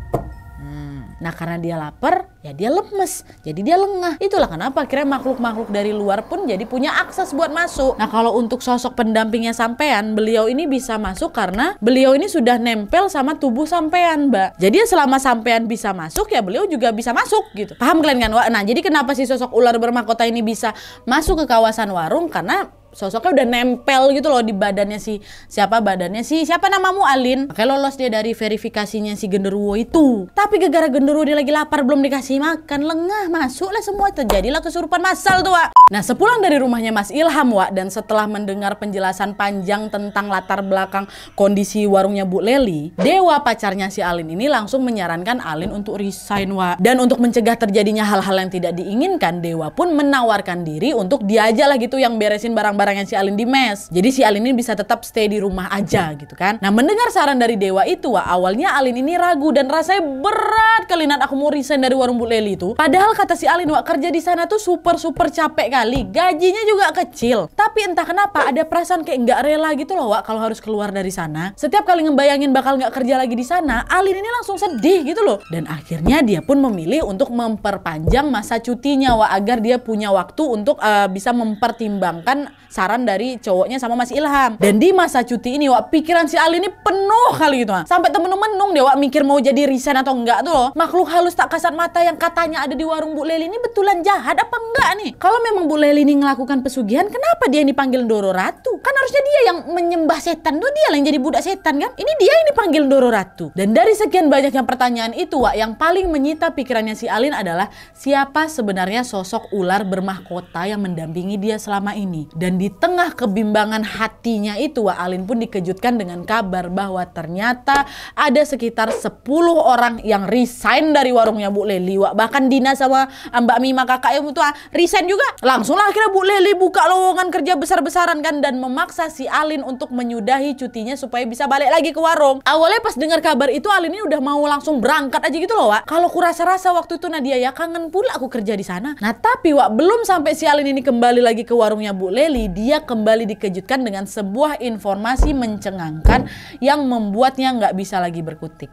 Speaker 1: Nah, karena dia lapar, ya dia lemes, jadi dia lengah. Itulah kenapa kira makhluk-makhluk dari luar pun jadi punya akses buat masuk. Nah kalau untuk sosok pendampingnya sampean, beliau ini bisa masuk karena beliau ini sudah nempel sama tubuh sampean, mbak. Jadi selama sampean bisa masuk ya beliau juga bisa masuk gitu. Paham kalian kan? Nah jadi kenapa sih sosok ular bermakota ini bisa masuk ke kawasan warung? Karena sosoknya udah nempel gitu loh di badannya si siapa badannya si siapa namamu Alin makanya lolos dia dari verifikasinya si genderuwo itu tapi gara-gara genderuwo dia lagi lapar belum dikasih dikasih makan, lengah, masuklah semua, terjadilah kesurupan massal tuh, Wak. Nah, sepulang dari rumahnya Mas Ilham, Wak, dan setelah mendengar penjelasan panjang tentang latar belakang kondisi warungnya Bu Leli, Dewa pacarnya si Alin ini langsung menyarankan Alin untuk resign, Wak. Dan untuk mencegah terjadinya hal-hal yang tidak diinginkan, Dewa pun menawarkan diri untuk diajak lah gitu yang beresin barang barang yang si Alin di mes. Jadi si Alin ini bisa tetap stay di rumah aja gitu kan. Nah, mendengar saran dari Dewa itu, Wak, awalnya Alin ini ragu dan rasanya berat kali aku mau resign dari warung Bu Leli itu. Padahal kata si Alin, Wak, kerja di sana tuh super super capek kali. Gajinya juga kecil. Tapi entah kenapa ada perasaan kayak nggak rela gitu loh, Wak, kalau harus keluar dari sana. Setiap kali ngebayangin bakal nggak kerja lagi di sana, Alin ini langsung sedih gitu loh. Dan akhirnya dia pun memilih untuk memperpanjang masa cutinya, Wak, agar dia punya waktu untuk uh, bisa mempertimbangkan saran dari cowoknya sama Mas Ilham. Dan di masa cuti ini wak pikiran si Ali ini penuh kali gitu wak. Sampai temen-temen nung dia wak mikir mau jadi resign atau enggak tuh loh. Makhluk halus tak kasat mata yang katanya ada di warung Bu Leli ini betulan jahat apa enggak nih? Kalau memang Bu Leli ini melakukan pesugihan, kenapa dia ini panggil Doro Ratu? Kan harusnya dia yang menyembah setan tuh dia yang jadi budak setan kan? Ini dia ini panggil Doro Ratu. Dan dari sekian banyak yang pertanyaan itu wak yang paling menyita pikirannya si Alin adalah siapa sebenarnya sosok ular bermahkota yang mendampingi dia selama ini? Dan di tengah kebimbangan hatinya itu Wak Alin pun dikejutkan dengan kabar bahwa ternyata ada sekitar 10 orang yang resign dari warungnya Bu Leli Wak. Bahkan Dina sama Mbak Mima kakaknya itu resign juga. Langsunglah akhirnya Bu Leli buka lowongan kerja besar-besaran kan dan memaksa si Alin untuk menyudahi cutinya supaya bisa balik lagi ke warung. Awalnya pas dengar kabar itu Alin ini udah mau langsung berangkat aja gitu loh Wak. Kalau kurasa-rasa waktu itu Nadia ya kangen pula aku kerja di sana. Nah tapi Wak belum sampai si Alin ini kembali lagi ke warungnya Bu Leli dia kembali dikejutkan dengan sebuah informasi mencengangkan yang membuatnya nggak bisa lagi berkutik.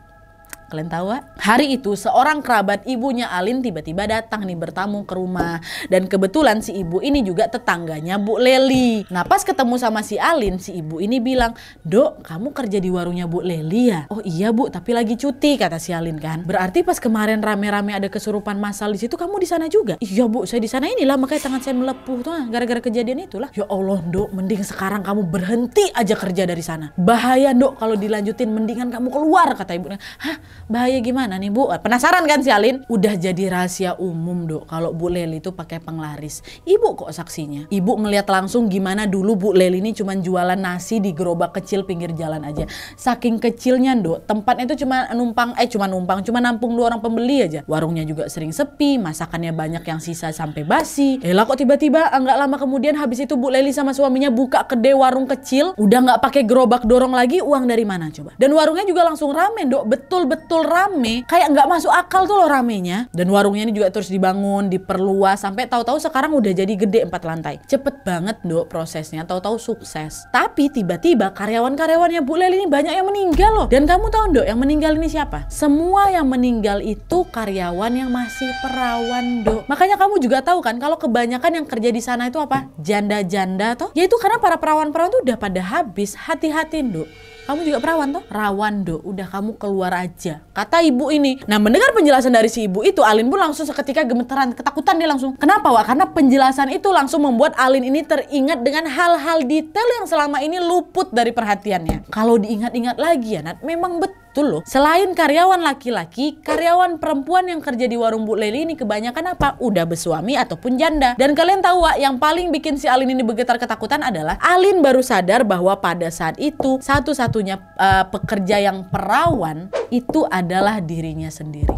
Speaker 1: Kalian tahu gak? Hari itu seorang kerabat ibunya Alin tiba-tiba datang nih bertamu ke rumah. Dan kebetulan si ibu ini juga tetangganya Bu Leli. Nah pas ketemu sama si Alin, si ibu ini bilang, Dok kamu kerja di warungnya Bu Leli ya? Oh iya Bu, tapi lagi cuti kata si Alin kan. Berarti pas kemarin rame-rame ada kesurupan masal di situ kamu di sana juga? Iya Bu, saya di sana inilah makanya tangan saya melepuh tuh ah, gara-gara kejadian itulah. Ya Allah Dok, mending sekarang kamu berhenti aja kerja dari sana. Bahaya Dok kalau dilanjutin mendingan kamu keluar kata ibunya. Hah? bahaya gimana nih Bu? Penasaran kan si Alin? Udah jadi rahasia umum dok kalau Bu Leli itu pakai penglaris. Ibu kok saksinya? Ibu ngelihat langsung gimana dulu Bu Leli ini cuma jualan nasi di gerobak kecil pinggir jalan aja. Saking kecilnya dok, tempatnya itu cuma numpang, eh cuma numpang, cuma nampung dua orang pembeli aja. Warungnya juga sering sepi, masakannya banyak yang sisa sampai basi. Elah eh, kok tiba-tiba ah, nggak lama kemudian habis itu Bu Leli sama suaminya buka kedai warung kecil, udah nggak pakai gerobak dorong lagi, uang dari mana coba? Dan warungnya juga langsung ramen dok, betul-betul betul rame, kayak nggak masuk akal tuh loh ramenya. Dan warungnya ini juga terus dibangun, diperluas sampai tahu-tahu sekarang udah jadi gede empat lantai. Cepet banget dok prosesnya, tahu-tahu sukses. Tapi tiba-tiba karyawan-karyawannya Bu Leli ini banyak yang meninggal loh. Dan kamu tahu dok yang meninggal ini siapa? Semua yang meninggal itu karyawan yang masih perawan dok. Makanya kamu juga tahu kan kalau kebanyakan yang kerja di sana itu apa? Janda-janda toh? Yaitu karena para perawan-perawan itu udah pada habis. Hati-hati dok kamu juga perawan toh? Rawan do, udah kamu keluar aja. Kata ibu ini. Nah mendengar penjelasan dari si ibu itu, Alin pun langsung seketika gemeteran, ketakutan dia langsung. Kenapa Wak? Karena penjelasan itu langsung membuat Alin ini teringat dengan hal-hal detail yang selama ini luput dari perhatiannya. Kalau diingat-ingat lagi ya Nat, memang betul Betul loh. Selain karyawan laki-laki, karyawan perempuan yang kerja di warung Bu Leli ini kebanyakan apa? Udah bersuami ataupun janda. Dan kalian tahu Wak, yang paling bikin si Alin ini bergetar ketakutan adalah Alin baru sadar bahwa pada saat itu satu-satunya uh, pekerja yang perawan itu adalah dirinya sendiri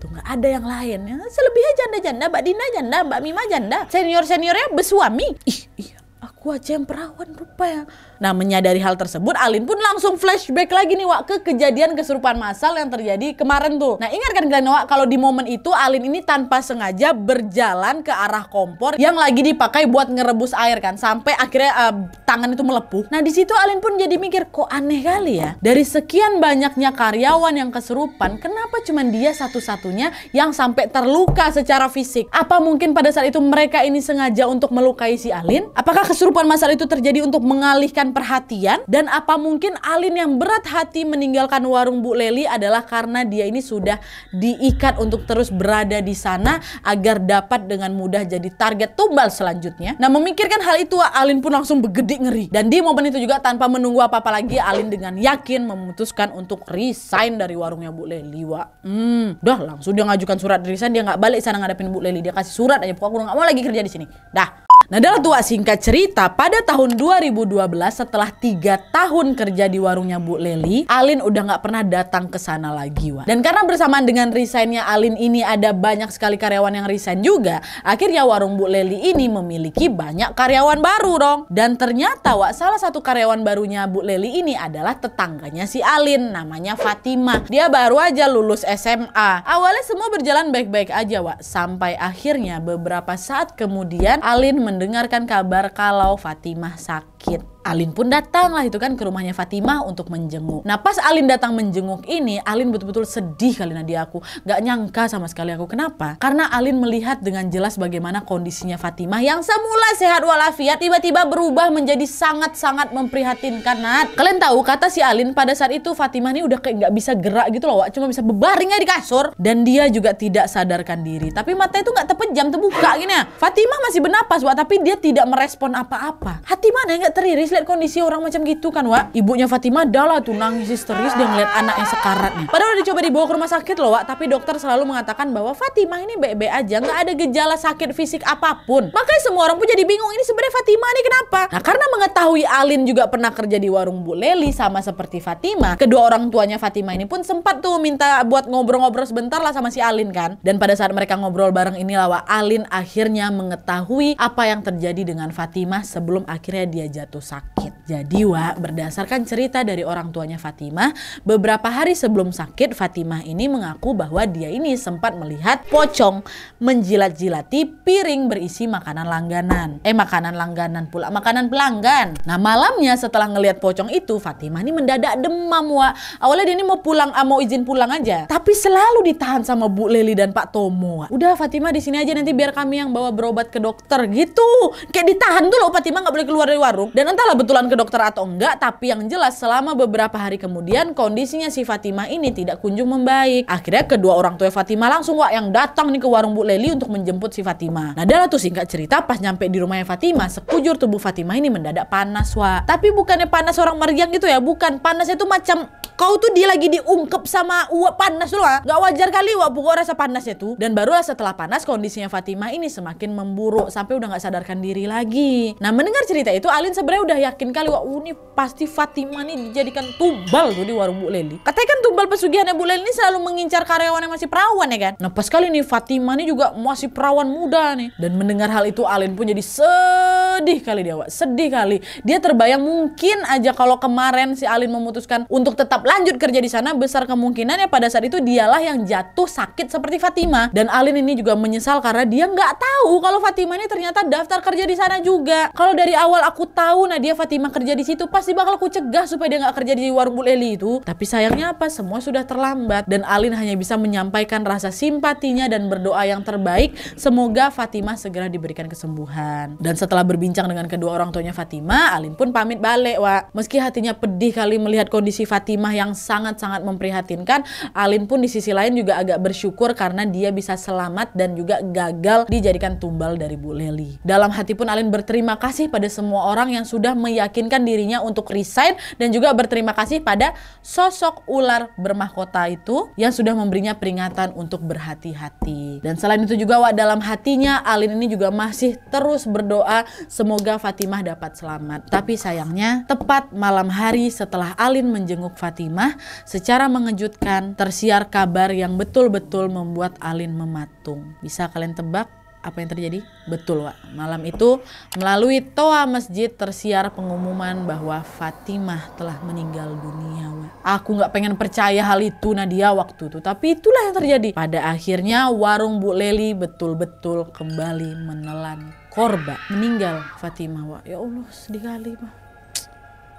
Speaker 1: Tuh nggak ada yang lain. Ya, selebihnya janda-janda, Mbak Dina janda, Mbak Mima janda. Senior-seniornya bersuami. Ih, iya, aku aja yang perawan rupanya. Nah menyadari hal tersebut Alin pun langsung flashback lagi nih Wak ke kejadian kesurupan massal yang terjadi kemarin tuh. Nah ingat kan kalian Wak kalau di momen itu Alin ini tanpa sengaja berjalan ke arah kompor yang lagi dipakai buat ngerebus air kan sampai akhirnya uh, tangan itu melepuh. Nah di situ Alin pun jadi mikir kok aneh kali ya dari sekian banyaknya karyawan yang kesurupan kenapa cuma dia satu-satunya yang sampai terluka secara fisik? Apa mungkin pada saat itu mereka ini sengaja untuk melukai si Alin? Apakah kesurupan massal itu terjadi untuk mengalihkan memberikan perhatian dan apa mungkin Alin yang berat hati meninggalkan warung Bu Leli adalah karena dia ini sudah diikat untuk terus berada di sana agar dapat dengan mudah jadi target tumbal selanjutnya. Nah memikirkan hal itu Alin pun langsung begedik ngeri dan di momen itu juga tanpa menunggu apa-apa lagi Alin dengan yakin memutuskan untuk resign dari warungnya Bu Leli wa. Hmm, dah langsung dia ngajukan surat resign dia nggak balik sana ngadepin Bu Leli dia kasih surat aja pokoknya aku nggak mau lagi kerja di sini. Dah Nah dalam tua singkat cerita pada tahun 2012 setelah tiga tahun kerja di warungnya Bu Leli, Alin udah nggak pernah datang ke sana lagi Wak. Dan karena bersamaan dengan resignnya Alin ini ada banyak sekali karyawan yang resign juga, akhirnya warung Bu Leli ini memiliki banyak karyawan baru dong. Dan ternyata Wak salah satu karyawan barunya Bu Leli ini adalah tetangganya si Alin namanya Fatimah. Dia baru aja lulus SMA. Awalnya semua berjalan baik-baik aja Wak sampai akhirnya beberapa saat kemudian Alin men mendengarkan kabar kalau Fatimah sakit sakit. Alin pun datang lah itu kan ke rumahnya Fatimah untuk menjenguk. Nah pas Alin datang menjenguk ini, Alin betul-betul sedih kali Nadia aku. Gak nyangka sama sekali aku. Kenapa? Karena Alin melihat dengan jelas bagaimana kondisinya Fatimah yang semula sehat walafiat tiba-tiba berubah menjadi sangat-sangat memprihatinkan Nat. Kalian tahu kata si Alin pada saat itu Fatimah ini udah kayak gak bisa gerak gitu loh Cuma bisa bebaringnya aja di kasur. Dan dia juga tidak sadarkan diri. Tapi mata itu gak terpejam, terbuka gini ya. Fatimah masih bernapas Wak tapi dia tidak merespon apa-apa. Hati mana yang tidak teriris lihat kondisi orang macam gitu kan, Wak? Ibunya Fatima adalah tuh nangis histeris dia ngeliat anaknya sekarat nih. Padahal udah coba dibawa ke rumah sakit loh, Wak, tapi dokter selalu mengatakan bahwa Fatima ini bebe aja, nggak ada gejala sakit fisik apapun. Makanya semua orang pun jadi bingung ini sebenarnya Fatima nih kenapa? Nah, karena mengetahui Alin juga pernah kerja di warung Bu Leli sama seperti Fatima. kedua orang tuanya Fatima ini pun sempat tuh minta buat ngobrol-ngobrol sebentar lah sama si Alin kan. Dan pada saat mereka ngobrol bareng inilah Wak, Alin akhirnya mengetahui apa yang terjadi dengan Fatima sebelum akhirnya dia jatuh sakit. Jadi Wa, berdasarkan cerita dari orang tuanya Fatimah, beberapa hari sebelum sakit Fatimah ini mengaku bahwa dia ini sempat melihat pocong menjilat-jilati piring berisi makanan langganan. Eh makanan langganan pula, makanan pelanggan. Nah malamnya setelah ngelihat pocong itu Fatimah ini mendadak demam Wa. Awalnya dia ini mau pulang, ah, mau izin pulang aja. Tapi selalu ditahan sama Bu Leli dan Pak Tomo. Wa. Udah Fatimah di sini aja nanti biar kami yang bawa berobat ke dokter gitu. Kayak ditahan tuh loh Fatimah nggak boleh keluar dari warung. Dan entahlah betulan ke dokter atau enggak, tapi yang jelas selama beberapa hari kemudian kondisinya si Fatimah ini tidak kunjung membaik. Akhirnya kedua orang tua Fatima langsung wah yang datang nih ke warung Bu Leli untuk menjemput si Fatimah. Nah, adalah tuh singkat cerita pas nyampe di rumahnya Fatima, sekujur tubuh Fatima ini mendadak panas, wah. Tapi bukannya panas orang meriang gitu ya, bukan. Panasnya tuh macam kau tuh dia lagi diungkep sama uap panas loh Gak wajar kali uap pokok rasa panasnya tuh. Dan barulah setelah panas kondisinya Fatima ini semakin memburuk sampai udah gak sadarkan diri lagi. Nah mendengar cerita itu Alin sebenarnya udah yakin kali wah oh, ini pasti Fatima nih dijadikan tumbal tuh di warung Bu Leli. Katanya kan tumbal pesugihannya Bu Leli ini selalu mengincar karyawan yang masih perawan ya kan. Nah pas kali nih Fatima nih juga masih perawan muda nih. Dan mendengar hal itu Alin pun jadi sedih kali dia wak. Sedih kali. Dia terbayang mungkin aja kalau kemarin si Alin memutuskan untuk tetap lanjut kerja di sana besar kemungkinannya pada saat itu dialah yang jatuh sakit seperti Fatima. Dan Alin ini juga menyesal karena dia nggak tahu kalau Fatima ini ternyata daftar kerja di sana juga. Kalau dari awal aku tahu tahu Nadia Fatimah kerja di situ pasti bakal ku cegah supaya dia nggak kerja di warung Bu Leli itu. Tapi sayangnya apa? Semua sudah terlambat dan Alin hanya bisa menyampaikan rasa simpatinya dan berdoa yang terbaik. Semoga Fatimah segera diberikan kesembuhan. Dan setelah berbincang dengan kedua orang tuanya Fatimah, Alin pun pamit balik, Wak. Meski hatinya pedih kali melihat kondisi Fatimah yang sangat-sangat memprihatinkan, Alin pun di sisi lain juga agak bersyukur karena dia bisa selamat dan juga gagal dijadikan tumbal dari Bu Leli. Dalam hati pun Alin berterima kasih pada semua orang yang yang sudah meyakinkan dirinya untuk resign dan juga berterima kasih pada sosok ular bermahkota itu yang sudah memberinya peringatan untuk berhati-hati. Dan selain itu juga Wak dalam hatinya Alin ini juga masih terus berdoa semoga Fatimah dapat selamat. Tapi sayangnya tepat malam hari setelah Alin menjenguk Fatimah secara mengejutkan tersiar kabar yang betul-betul membuat Alin mematung. Bisa kalian tebak apa yang terjadi? Betul, Wak. Malam itu melalui toa masjid tersiar pengumuman bahwa Fatimah telah meninggal dunia, Wak. Aku nggak pengen percaya hal itu Nadia waktu itu, tapi itulah yang terjadi. Pada akhirnya warung Bu Leli betul-betul kembali menelan korban, Meninggal Fatimah, Wak. Ya Allah, sedih kali, Wak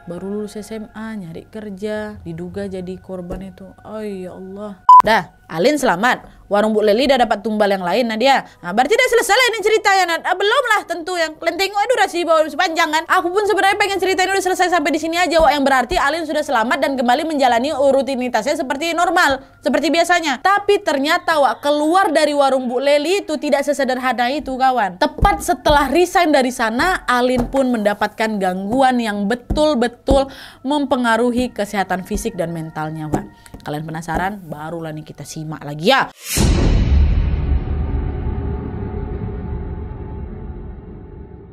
Speaker 1: baru lulus SMA nyari kerja diduga jadi korban itu oh ya Allah Dah, Alin selamat. Warung Bu Leli dah dapat tumbal yang lain Nadia. Nah, berarti dah selesai ini cerita ya Nad. Ah, belum lah tentu yang kalian tengok durasi bawah sepanjang kan. Aku pun sebenarnya pengen cerita ini udah selesai sampai di sini aja Wak. Yang berarti Alin sudah selamat dan kembali menjalani rutinitasnya seperti normal. Seperti biasanya. Tapi ternyata Wak keluar dari warung Bu Leli itu tidak sesederhana itu kawan. Tepat setelah resign dari sana Alin pun mendapatkan gangguan yang betul-betul mempengaruhi kesehatan fisik dan mentalnya Wak kalian penasaran, barulah nih kita simak lagi ya.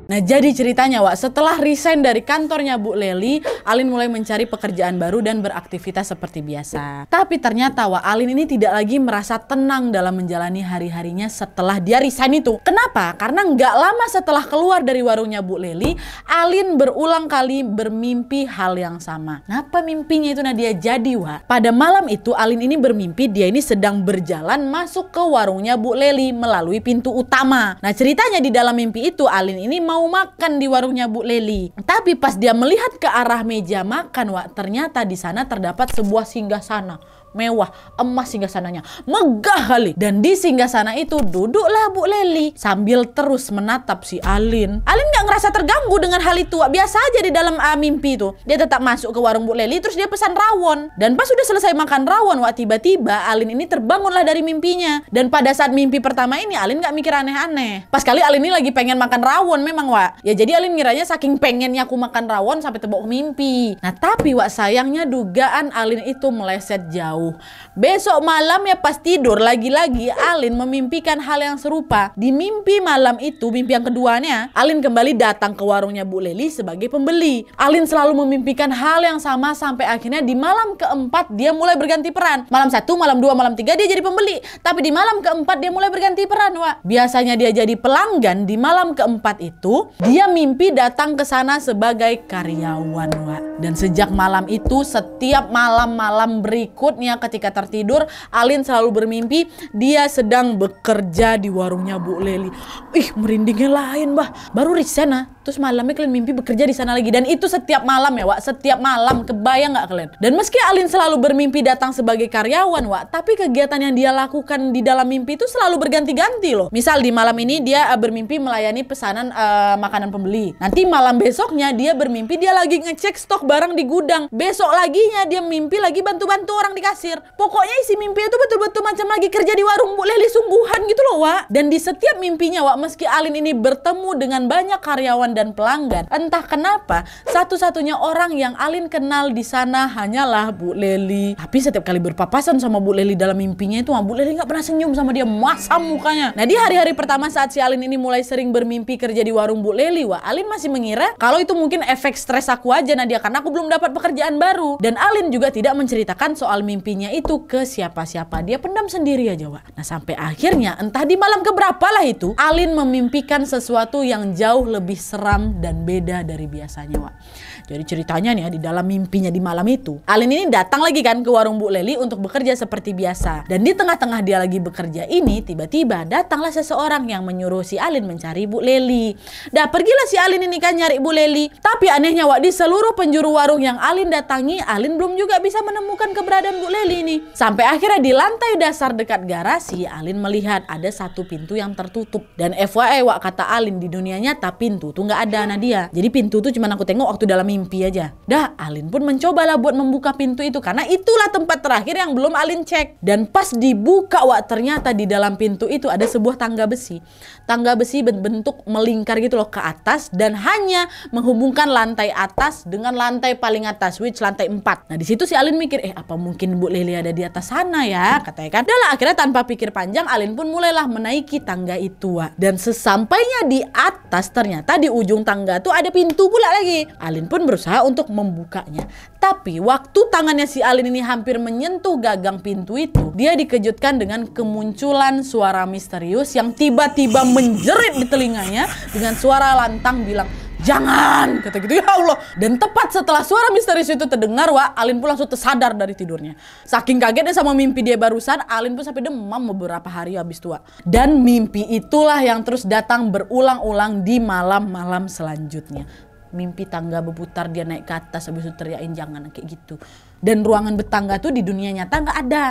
Speaker 1: Nah jadi ceritanya Wak, setelah resign dari kantornya Bu Leli, Alin mulai mencari pekerjaan baru dan beraktivitas seperti biasa. Tapi ternyata Wak, Alin ini tidak lagi merasa tenang dalam menjalani hari-harinya setelah dia resign itu. Kenapa? Karena nggak lama setelah keluar dari warungnya Bu Leli, Alin berulang kali bermimpi hal yang sama. Kenapa mimpinya itu Nadia jadi Wak? Pada malam itu Alin ini bermimpi dia ini sedang berjalan masuk ke warungnya Bu Leli melalui pintu utama. Nah ceritanya di dalam mimpi itu Alin ini mau mau makan di warungnya Bu Leli. Tapi pas dia melihat ke arah meja makan, Wak, ternyata di sana terdapat sebuah singgah sana mewah, emas hingga sananya megah kali. Dan di singgah sana itu duduklah Bu Leli sambil terus menatap si Alin. Alin nggak ngerasa terganggu dengan hal itu, biasa aja di dalam uh, mimpi itu. Dia tetap masuk ke warung Bu Leli terus dia pesan rawon. Dan pas sudah selesai makan rawon, wah tiba-tiba Alin ini terbangunlah dari mimpinya. Dan pada saat mimpi pertama ini Alin nggak mikir aneh-aneh. Pas kali Alin ini lagi pengen makan rawon memang Wak. Ya jadi Alin ngiranya saking pengennya aku makan rawon sampai tebok mimpi. Nah tapi Wak sayangnya dugaan Alin itu meleset jauh Besok malam ya pas tidur lagi-lagi Alin memimpikan hal yang serupa. Di mimpi malam itu, mimpi yang keduanya, Alin kembali datang ke warungnya Bu Leli sebagai pembeli. Alin selalu memimpikan hal yang sama sampai akhirnya di malam keempat dia mulai berganti peran. Malam satu, malam dua, malam tiga dia jadi pembeli. Tapi di malam keempat dia mulai berganti peran, Wak. Biasanya dia jadi pelanggan, di malam keempat itu dia mimpi datang ke sana sebagai karyawan, Wak. Dan sejak malam itu, setiap malam-malam berikutnya ketika tertidur Alin selalu bermimpi dia sedang bekerja di warungnya Bu Leli. Ih merindingnya lain bah. Baru di sana ah terus malamnya kalian mimpi bekerja di sana lagi dan itu setiap malam ya Wak setiap malam kebayang nggak kalian dan meski Alin selalu bermimpi datang sebagai karyawan Wak tapi kegiatan yang dia lakukan di dalam mimpi itu selalu berganti-ganti loh misal di malam ini dia eh, bermimpi melayani pesanan uh, makanan pembeli nanti malam besoknya dia bermimpi dia lagi ngecek stok barang di gudang besok lagi dia mimpi lagi bantu-bantu orang di kasir pokoknya isi mimpi itu betul-betul macam lagi kerja di warung Bu Leli sungguhan gitu loh Wak dan di setiap mimpinya Wak meski Alin ini bertemu dengan banyak karyawan dan pelanggan. Entah kenapa, satu-satunya orang yang Alin kenal di sana hanyalah Bu Leli. Tapi setiap kali berpapasan sama Bu Leli dalam mimpinya itu, Bu Leli nggak pernah senyum sama dia, masam mukanya. Nah di hari-hari pertama saat si Alin ini mulai sering bermimpi kerja di warung Bu Leli, wah Alin masih mengira kalau itu mungkin efek stres aku aja Nadia karena aku belum dapat pekerjaan baru. Dan Alin juga tidak menceritakan soal mimpinya itu ke siapa-siapa. Dia pendam sendiri aja, Wak. Nah sampai akhirnya entah di malam keberapa lah itu, Alin memimpikan sesuatu yang jauh lebih seram seram dan beda dari biasanya, Wak. Jadi ceritanya nih ya di dalam mimpinya di malam itu, Alin ini datang lagi kan ke warung Bu Leli untuk bekerja seperti biasa. Dan di tengah-tengah dia lagi bekerja ini tiba-tiba datanglah seseorang yang menyuruh si Alin mencari Bu Leli. Dah pergilah si Alin ini kan nyari Bu Leli. Tapi anehnya Wak di seluruh penjuru warung yang Alin datangi, Alin belum juga bisa menemukan keberadaan Bu Leli ini. Sampai akhirnya di lantai dasar dekat garasi, Alin melihat ada satu pintu yang tertutup. Dan FYI Wak kata Alin di dunianya, tapi pintu tuh nggak ada Nadia. Jadi pintu tuh cuma aku tengok waktu dalam mimpi aja. Dah, Alin pun mencobalah buat membuka pintu itu karena itulah tempat terakhir yang belum Alin cek. Dan pas dibuka, wah ternyata di dalam pintu itu ada sebuah tangga besi. Tangga besi bentuk melingkar gitu loh ke atas dan hanya menghubungkan lantai atas dengan lantai paling atas, which lantai 4. Nah, di situ si Alin mikir, eh apa mungkin Bu Lili ada di atas sana ya? Katanya kan. Dah lah, akhirnya tanpa pikir panjang, Alin pun mulailah menaiki tangga itu, wak. Dan sesampainya di atas, ternyata di ujung tangga tuh ada pintu pula lagi. Alin pun berusaha untuk membukanya. Tapi waktu tangannya si Alin ini hampir menyentuh gagang pintu itu, dia dikejutkan dengan kemunculan suara misterius yang tiba-tiba menjerit di telinganya dengan suara lantang bilang, jangan kata gitu ya Allah dan tepat setelah suara misterius itu terdengar Wak Alin pun langsung tersadar dari tidurnya saking kagetnya sama mimpi dia barusan Alin pun sampai demam beberapa hari habis tua dan mimpi itulah yang terus datang berulang-ulang di malam-malam selanjutnya mimpi tangga berputar dia naik ke atas habis itu teriakin jangan kayak gitu dan ruangan bertangga tuh di dunia nyata nggak ada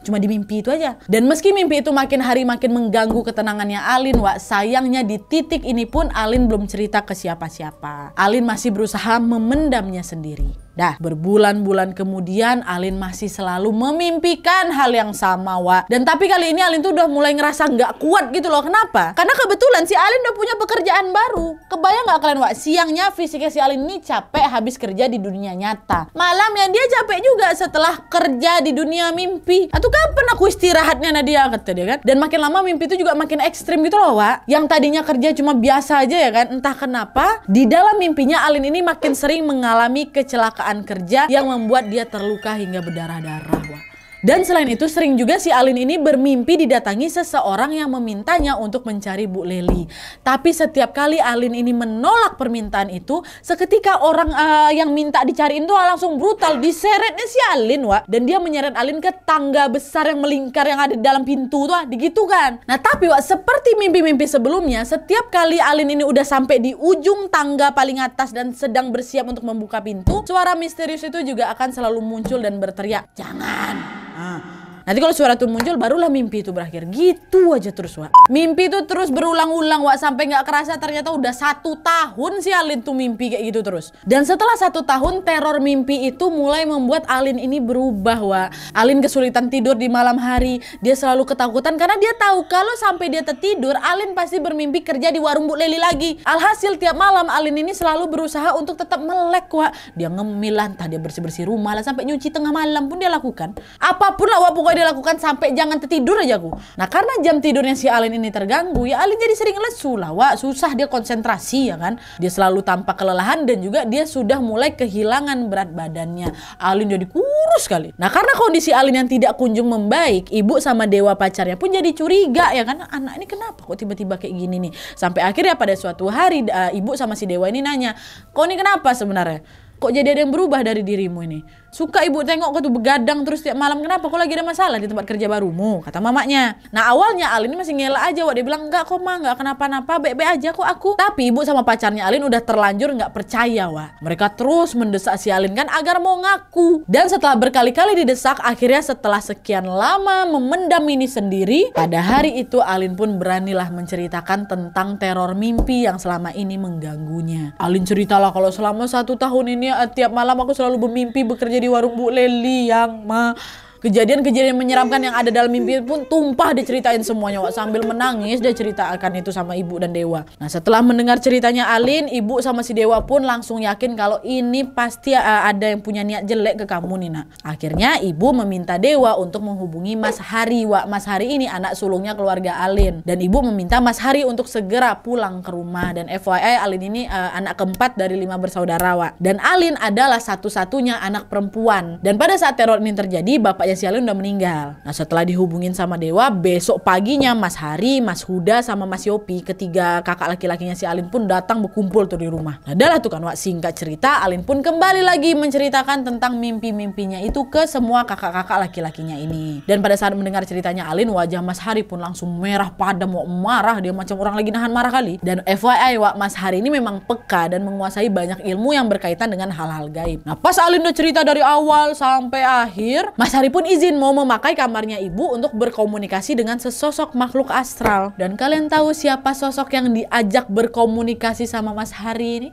Speaker 1: cuma di mimpi itu aja dan meski mimpi itu makin hari makin mengganggu ketenangannya Alin Wak sayangnya di titik ini pun Alin belum cerita ke siapa-siapa Alin masih berusaha memendamnya sendiri Dah, berbulan-bulan kemudian Alin masih selalu memimpikan hal yang sama, Wak. Dan tapi kali ini Alin tuh udah mulai ngerasa nggak kuat gitu loh. Kenapa? Karena kebetulan si Alin udah punya pekerjaan baru. Kebayang nggak kalian, Wak? Siangnya fisiknya si Alin ini capek habis kerja di dunia nyata. Malam Malamnya dia capek juga setelah kerja di dunia mimpi. Atau kapan aku istirahatnya Nadia? Kata dia kan. Dan makin lama mimpi itu juga makin ekstrim gitu loh, Wak. Yang tadinya kerja cuma biasa aja ya kan. Entah kenapa, di dalam mimpinya Alin ini makin sering mengalami kecelakaan kerja yang membuat dia terluka hingga berdarah-darah. Dan selain itu sering juga si Alin ini bermimpi didatangi seseorang yang memintanya untuk mencari Bu Leli. Tapi setiap kali Alin ini menolak permintaan itu, seketika orang uh, yang minta dicariin tuh langsung brutal diseretnya si Alin, Wak. Dan dia menyeret Alin ke tangga besar yang melingkar yang ada di dalam pintu tuh, digitu kan. Nah, tapi Wak, seperti mimpi-mimpi sebelumnya, setiap kali Alin ini udah sampai di ujung tangga paling atas dan sedang bersiap untuk membuka pintu, suara misterius itu juga akan selalu muncul dan berteriak, "Jangan!" 嗯。Nanti kalau suara itu muncul barulah mimpi itu berakhir. Gitu aja terus Wak. Mimpi itu terus berulang-ulang Wak sampai nggak kerasa ternyata udah satu tahun si Alin tuh mimpi kayak gitu terus. Dan setelah satu tahun teror mimpi itu mulai membuat Alin ini berubah Wak. Alin kesulitan tidur di malam hari. Dia selalu ketakutan karena dia tahu kalau sampai dia tertidur Alin pasti bermimpi kerja di warung Bu Leli lagi. Alhasil tiap malam Alin ini selalu berusaha untuk tetap melek Wak. Dia ngemil tadi dia bersih-bersih rumah lah sampai nyuci tengah malam pun dia lakukan. Apapun lah Wak pokoknya pokoknya dilakukan sampai jangan tertidur aja aku. Nah karena jam tidurnya si Alin ini terganggu ya Alin jadi sering lesu lah Wah Susah dia konsentrasi ya kan. Dia selalu tampak kelelahan dan juga dia sudah mulai kehilangan berat badannya. Alin jadi kurus sekali. Nah karena kondisi Alin yang tidak kunjung membaik ibu sama dewa pacarnya pun jadi curiga ya kan. Anak ini kenapa kok tiba-tiba kayak gini nih. Sampai akhirnya pada suatu hari eh, ibu sama si dewa ini nanya kok ini kenapa sebenarnya? Kok jadi ada yang berubah dari dirimu ini? Suka ibu tengok kau tuh begadang terus tiap malam. Kenapa kau lagi ada masalah di tempat kerja barumu? Kata mamanya. Nah awalnya Alin masih ngelak aja. Wak dia bilang enggak kok ma enggak kenapa-napa baik-baik aja kok aku. Tapi ibu sama pacarnya Alin udah terlanjur nggak percaya Wak. Mereka terus mendesak si Alin kan agar mau ngaku. Dan setelah berkali-kali didesak akhirnya setelah sekian lama memendam ini sendiri. Pada hari itu Alin pun beranilah menceritakan tentang teror mimpi yang selama ini mengganggunya. Alin ceritalah kalau selama satu tahun ini eh, tiap malam aku selalu bermimpi bekerja di warung Bu Leli yang ma Kejadian-kejadian menyeramkan yang ada dalam mimpi pun tumpah diceritain semuanya Wak. Sambil menangis dia cerita akan itu sama ibu dan Dewa. Nah setelah mendengar ceritanya Alin, ibu sama si Dewa pun langsung yakin kalau ini pasti eh, ada yang punya niat jelek ke kamu Nina. Akhirnya ibu meminta Dewa untuk menghubungi Mas Hari Wak. Mas Hari ini anak sulungnya keluarga Alin. Dan ibu meminta Mas Hari untuk segera pulang ke rumah. Dan FYI Alin ini uh, anak keempat dari lima bersaudara Wak. Dan Alin adalah satu-satunya anak perempuan. Dan pada saat teror ini terjadi, bapak Si si Alin udah meninggal. Nah setelah dihubungin sama Dewa, besok paginya Mas Hari, Mas Huda, sama Mas Yopi, ketiga kakak laki-lakinya si Alin pun datang berkumpul tuh di rumah. Nah adalah tuh kan Wak, singkat cerita Alin pun kembali lagi menceritakan tentang mimpi-mimpinya itu ke semua kakak-kakak laki-lakinya ini. Dan pada saat mendengar ceritanya Alin, wajah Mas Hari pun langsung merah padam, mau marah, dia macam orang lagi nahan marah kali. Dan FYI Wak, Mas Hari ini memang peka dan menguasai banyak ilmu yang berkaitan dengan hal-hal gaib. Nah pas Alin udah cerita dari awal sampai akhir, Mas Hari pun pun izin mau memakai kamarnya ibu untuk berkomunikasi dengan sesosok makhluk astral. Dan kalian tahu siapa sosok yang diajak berkomunikasi sama Mas Hari ini?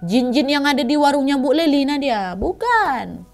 Speaker 1: Jin-jin yang ada di warungnya Bu Lelina dia, bukan.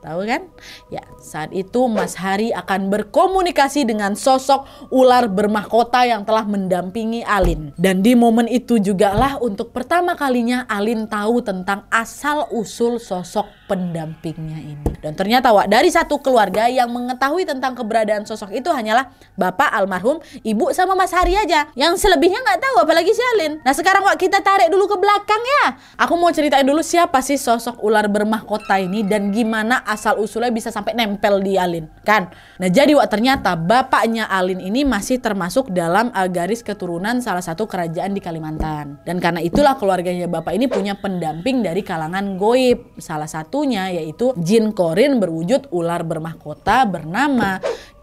Speaker 1: Tahu kan? Ya, saat itu Mas Hari akan berkomunikasi dengan sosok ular bermahkota yang telah mendampingi Alin. Dan di momen itu juga lah untuk pertama kalinya Alin tahu tentang asal-usul sosok pendampingnya ini. Dan ternyata Wak, dari satu keluarga yang mengetahui tentang keberadaan sosok itu hanyalah bapak almarhum, ibu sama Mas Hari aja. Yang selebihnya nggak tahu apalagi si Alin. Nah sekarang Wak kita tarik dulu ke belakang ya. Aku mau ceritain dulu siapa sih sosok ular bermahkota ini dan gimana asal usulnya bisa sampai nempel di Alin kan nah jadi wak ternyata bapaknya Alin ini masih termasuk dalam eh, garis keturunan salah satu kerajaan di Kalimantan dan karena itulah keluarganya bapak ini punya pendamping dari kalangan goib salah satunya yaitu jin korin berwujud ular bermahkota bernama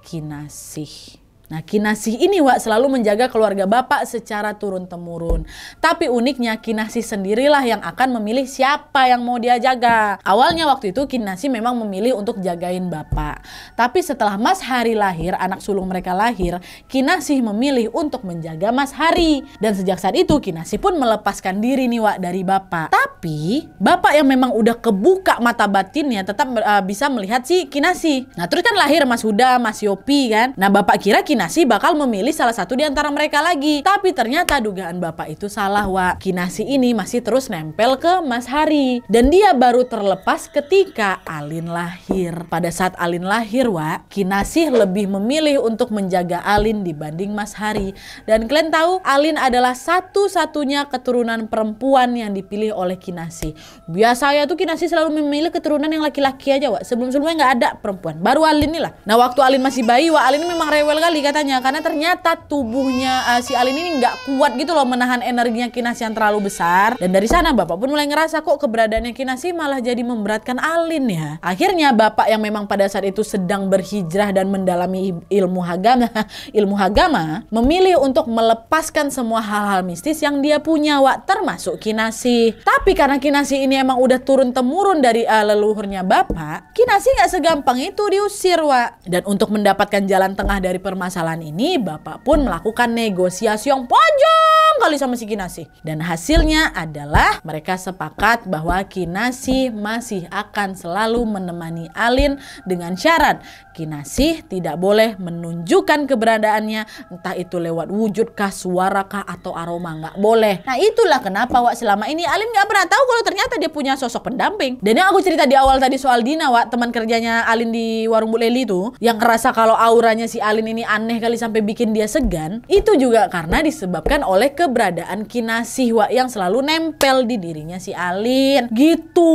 Speaker 1: Kinasih Nah, kinasi ini Wak selalu menjaga keluarga Bapak secara turun-temurun. Tapi uniknya kinasi sendirilah yang akan memilih siapa yang mau dia jaga. Awalnya waktu itu kinasi memang memilih untuk jagain Bapak. Tapi setelah Mas Hari lahir, anak sulung mereka lahir, kinasi memilih untuk menjaga Mas Hari. Dan sejak saat itu kinasi pun melepaskan diri nih Wak dari Bapak. Tapi Bapak yang memang udah kebuka mata batinnya tetap uh, bisa melihat si kinasi. Nah, terus kan lahir Mas Huda, Mas Yopi kan. Nah, Bapak kira kinasih Kinasi bakal memilih salah satu di antara mereka lagi. Tapi ternyata dugaan bapak itu salah, Wak. Kinasi ini masih terus nempel ke Mas Hari. Dan dia baru terlepas ketika Alin lahir. Pada saat Alin lahir, Wak, Kinasi lebih memilih untuk menjaga Alin dibanding Mas Hari. Dan kalian tahu, Alin adalah satu-satunya keturunan perempuan yang dipilih oleh Kinasi. Biasanya tuh Kinasi selalu memilih keturunan yang laki-laki aja, Wak. Sebelum-sebelumnya nggak ada perempuan. Baru Alin inilah. Nah, waktu Alin masih bayi, Wak, Alin memang rewel kali katanya karena ternyata tubuhnya uh, si Alin ini nggak kuat gitu loh menahan energinya kinasi yang terlalu besar dan dari sana bapak pun mulai ngerasa kok keberadaannya Kinasi malah jadi memberatkan Alin ya akhirnya bapak yang memang pada saat itu sedang berhijrah dan mendalami ilmu agama ilmu agama memilih untuk melepaskan semua hal-hal mistis yang dia punya wak termasuk Kinasi tapi karena Kinasi ini emang udah turun temurun dari uh, leluhurnya bapak Kinasi nggak segampang itu diusir wak dan untuk mendapatkan jalan tengah dari permasalahan permasalahan ini, bapak pun melakukan negosiasi yang panjang kali sama si Kinasi. Dan hasilnya adalah mereka sepakat bahwa Kinasi masih akan selalu menemani Alin dengan syarat kinasih tidak boleh menunjukkan keberadaannya entah itu lewat wujud kah suara kah atau aroma nggak boleh nah itulah kenapa Wak selama ini Alin nggak pernah tahu kalau ternyata dia punya sosok pendamping dan yang aku cerita di awal tadi soal Dina Wak teman kerjanya Alin di warung Bu Leli itu yang kerasa kalau auranya si Alin ini aneh kali sampai bikin dia segan itu juga karena disebabkan oleh keberadaan kinasih Wak yang selalu nempel di dirinya si Alin gitu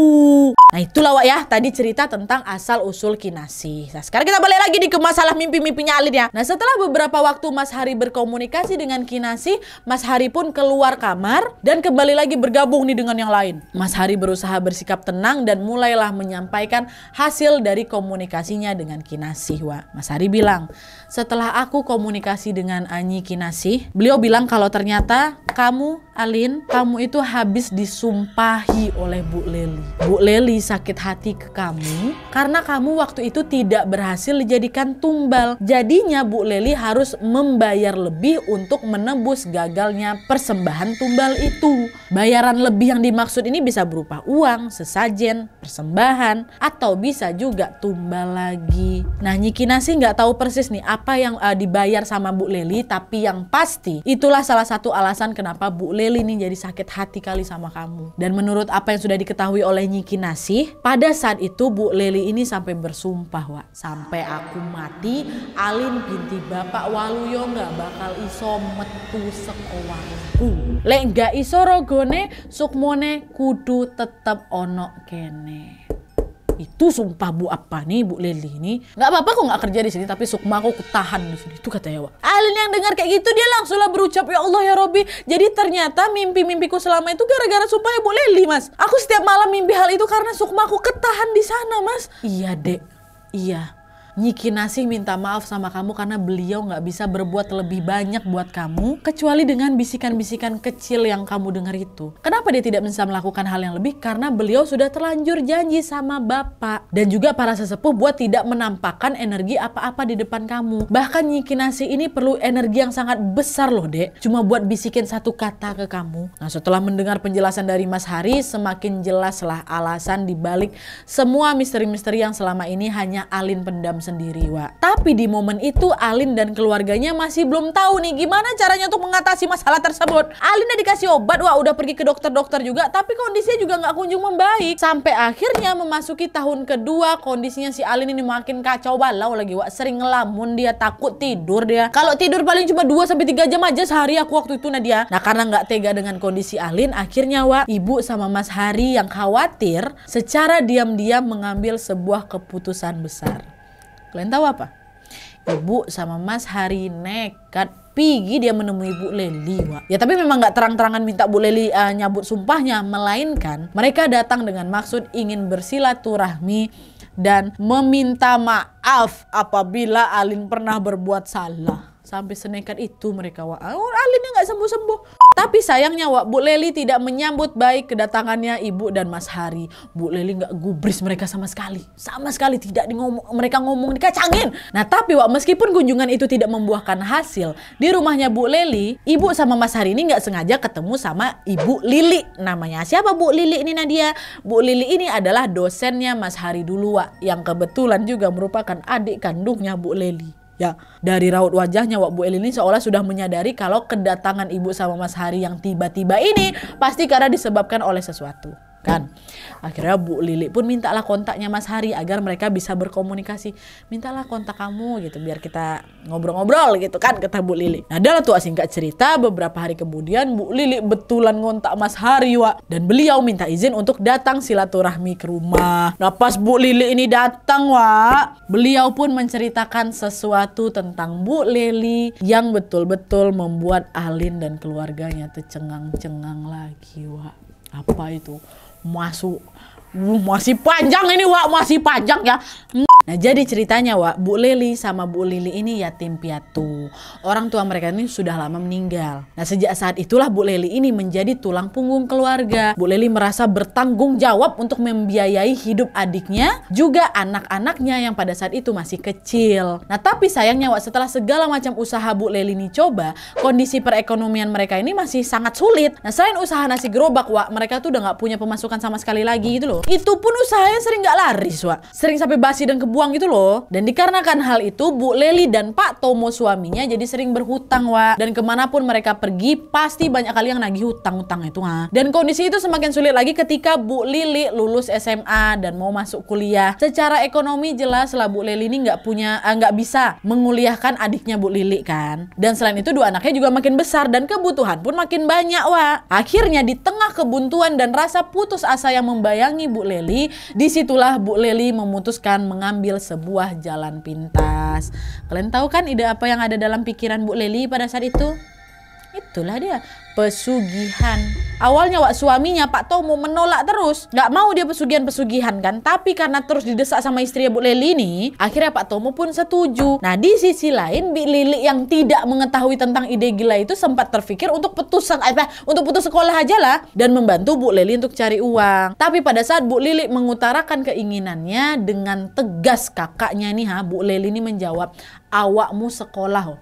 Speaker 1: nah itulah Wak ya tadi cerita tentang asal usul kinasih nah sekarang kita balik lagi di ke masalah mimpi-mimpinya Alin ya. Nah setelah beberapa waktu Mas Hari berkomunikasi dengan Kinasi, Mas Hari pun keluar kamar dan kembali lagi bergabung nih dengan yang lain. Mas Hari berusaha bersikap tenang dan mulailah menyampaikan hasil dari komunikasinya dengan Kinasi. Wah, Mas Hari bilang, setelah aku komunikasi dengan Anyi Kinasih, beliau bilang kalau ternyata kamu Alin, kamu itu habis disumpahi oleh Bu Leli. Bu Leli sakit hati ke kamu karena kamu waktu itu tidak berhasil dijadikan tumbal. Jadinya Bu Leli harus membayar lebih untuk menebus gagalnya persembahan tumbal itu. Bayaran lebih yang dimaksud ini bisa berupa uang, sesajen, persembahan, atau bisa juga tumbal lagi. Nah Nyikinasi nggak tahu persis nih apa apa yang uh, dibayar sama Bu Leli tapi yang pasti itulah salah satu alasan kenapa Bu Leli ini jadi sakit hati kali sama kamu. Dan menurut apa yang sudah diketahui oleh Nyi Kinasi pada saat itu Bu Leli ini sampai bersumpah, Wak. Sampai aku mati, Alin binti Bapak Waluyo nggak bakal iso metu sekolahku Lek nggak iso rogone, sukmone kudu tetep ono kene itu sumpah Bu apa nih Bu Leli ini nggak apa-apa kok nggak kerja di sini tapi sukma aku tahan di sini itu kata Yawa Alin yang dengar kayak gitu dia langsunglah berucap ya Allah ya Robi jadi ternyata mimpi-mimpiku selama itu gara-gara sumpah Bu Leli mas aku setiap malam mimpi hal itu karena sukma aku ketahan di sana mas iya dek iya Nyikinasi minta maaf sama kamu karena beliau nggak bisa berbuat lebih banyak buat kamu kecuali dengan bisikan-bisikan kecil yang kamu dengar itu. Kenapa dia tidak bisa melakukan hal yang lebih? Karena beliau sudah terlanjur janji sama bapak dan juga para sesepuh buat tidak menampakkan energi apa-apa di depan kamu. Bahkan Nyikinasi ini perlu energi yang sangat besar loh dek. Cuma buat bisikin satu kata ke kamu. Nah setelah mendengar penjelasan dari Mas Hari semakin jelaslah alasan dibalik semua misteri-misteri yang selama ini hanya Alin pendam sendiri, Wak. Tapi di momen itu Alin dan keluarganya masih belum tahu nih gimana caranya untuk mengatasi masalah tersebut. Alin udah dikasih obat, Wak, udah pergi ke dokter-dokter juga, tapi kondisinya juga nggak kunjung membaik. Sampai akhirnya memasuki tahun kedua, kondisinya si Alin ini makin kacau balau lagi, Wak. Sering ngelamun dia, takut tidur dia. Kalau tidur paling cuma 2 sampai 3 jam aja sehari aku waktu itu Nadia. Nah, karena nggak tega dengan kondisi Alin, akhirnya Wak, ibu sama Mas Hari yang khawatir secara diam-diam mengambil sebuah keputusan besar. Kalian tahu apa? Ibu sama Mas hari nekat pergi dia menemui Bu Leli, Wak. Ya tapi memang nggak terang-terangan minta Bu Leli uh, nyabut sumpahnya, melainkan mereka datang dengan maksud ingin bersilaturahmi dan meminta maaf apabila Alin pernah berbuat salah sampai senekat itu mereka Wak. Oh, Alinnya nggak sembuh-sembuh. Tapi sayangnya Wak, Bu Leli tidak menyambut baik kedatangannya Ibu dan Mas Hari. Bu Leli nggak gubris mereka sama sekali. Sama sekali tidak di ngomong, mereka ngomong dikacangin. Nah tapi Wak, meskipun kunjungan itu tidak membuahkan hasil, di rumahnya Bu Leli, Ibu sama Mas Hari ini nggak sengaja ketemu sama Ibu Lili. Namanya siapa Bu Lili ini Nadia? Bu Lili ini adalah dosennya Mas Hari dulu Wak, yang kebetulan juga merupakan adik kandungnya Bu Leli. Ya, dari raut wajahnya Wak Bu El ini seolah sudah menyadari kalau kedatangan ibu sama Mas Hari yang tiba-tiba ini pasti karena disebabkan oleh sesuatu kan akhirnya Bu Lili pun mintalah kontaknya Mas Hari agar mereka bisa berkomunikasi mintalah kontak kamu gitu biar kita ngobrol-ngobrol gitu kan kata Bu Lili nah dalam tuh singkat cerita beberapa hari kemudian Bu Lili betulan ngontak Mas Hari wa dan beliau minta izin untuk datang silaturahmi ke rumah nah pas Bu Lili ini datang wa beliau pun menceritakan sesuatu tentang Bu Lili yang betul-betul membuat Alin dan keluarganya tercengang cengang lagi wa apa itu masuk masih panjang ini wak masih panjang ya Nah jadi ceritanya Wak, Bu Lili sama Bu Lili ini yatim piatu. Orang tua mereka ini sudah lama meninggal. Nah sejak saat itulah Bu Lili ini menjadi tulang punggung keluarga. Bu Lili merasa bertanggung jawab untuk membiayai hidup adiknya, juga anak-anaknya yang pada saat itu masih kecil. Nah tapi sayangnya Wak setelah segala macam usaha Bu Lili ini coba, kondisi perekonomian mereka ini masih sangat sulit. Nah selain usaha nasi gerobak Wak, mereka tuh udah gak punya pemasukan sama sekali lagi gitu loh. Itu pun usahanya sering gak laris Wak. Sering sampai basi dan ke terbuang gitu loh. Dan dikarenakan hal itu, Bu Leli dan Pak Tomo suaminya jadi sering berhutang, Wak. Dan kemanapun mereka pergi, pasti banyak kali yang nagih hutang-hutang itu, ha. Dan kondisi itu semakin sulit lagi ketika Bu Lili lulus SMA dan mau masuk kuliah. Secara ekonomi jelas lah Bu Leli ini nggak punya, eh, nggak uh, bisa menguliahkan adiknya Bu Lili kan. Dan selain itu dua anaknya juga makin besar dan kebutuhan pun makin banyak, Wak. Akhirnya di tengah kebuntuan dan rasa putus asa yang membayangi Bu Leli, disitulah Bu Leli memutuskan mengambil mengambil sebuah jalan pintas. Kalian tahu kan ide apa yang ada dalam pikiran Bu Leli pada saat itu? Itulah dia pesugihan. Awalnya wak suaminya Pak Tomo menolak terus, nggak mau dia pesugihan-pesugihan kan. Tapi karena terus didesak sama istrinya Bu Leli ini, akhirnya Pak Tomo pun setuju. Nah di sisi lain Bi Lili yang tidak mengetahui tentang ide gila itu sempat terpikir untuk putus eh, apa untuk putus sekolah aja lah dan membantu Bu Lili untuk cari uang. Tapi pada saat Bu Lili mengutarakan keinginannya dengan tegas kakaknya nih ha Bu Leli ini menjawab awakmu sekolah oh.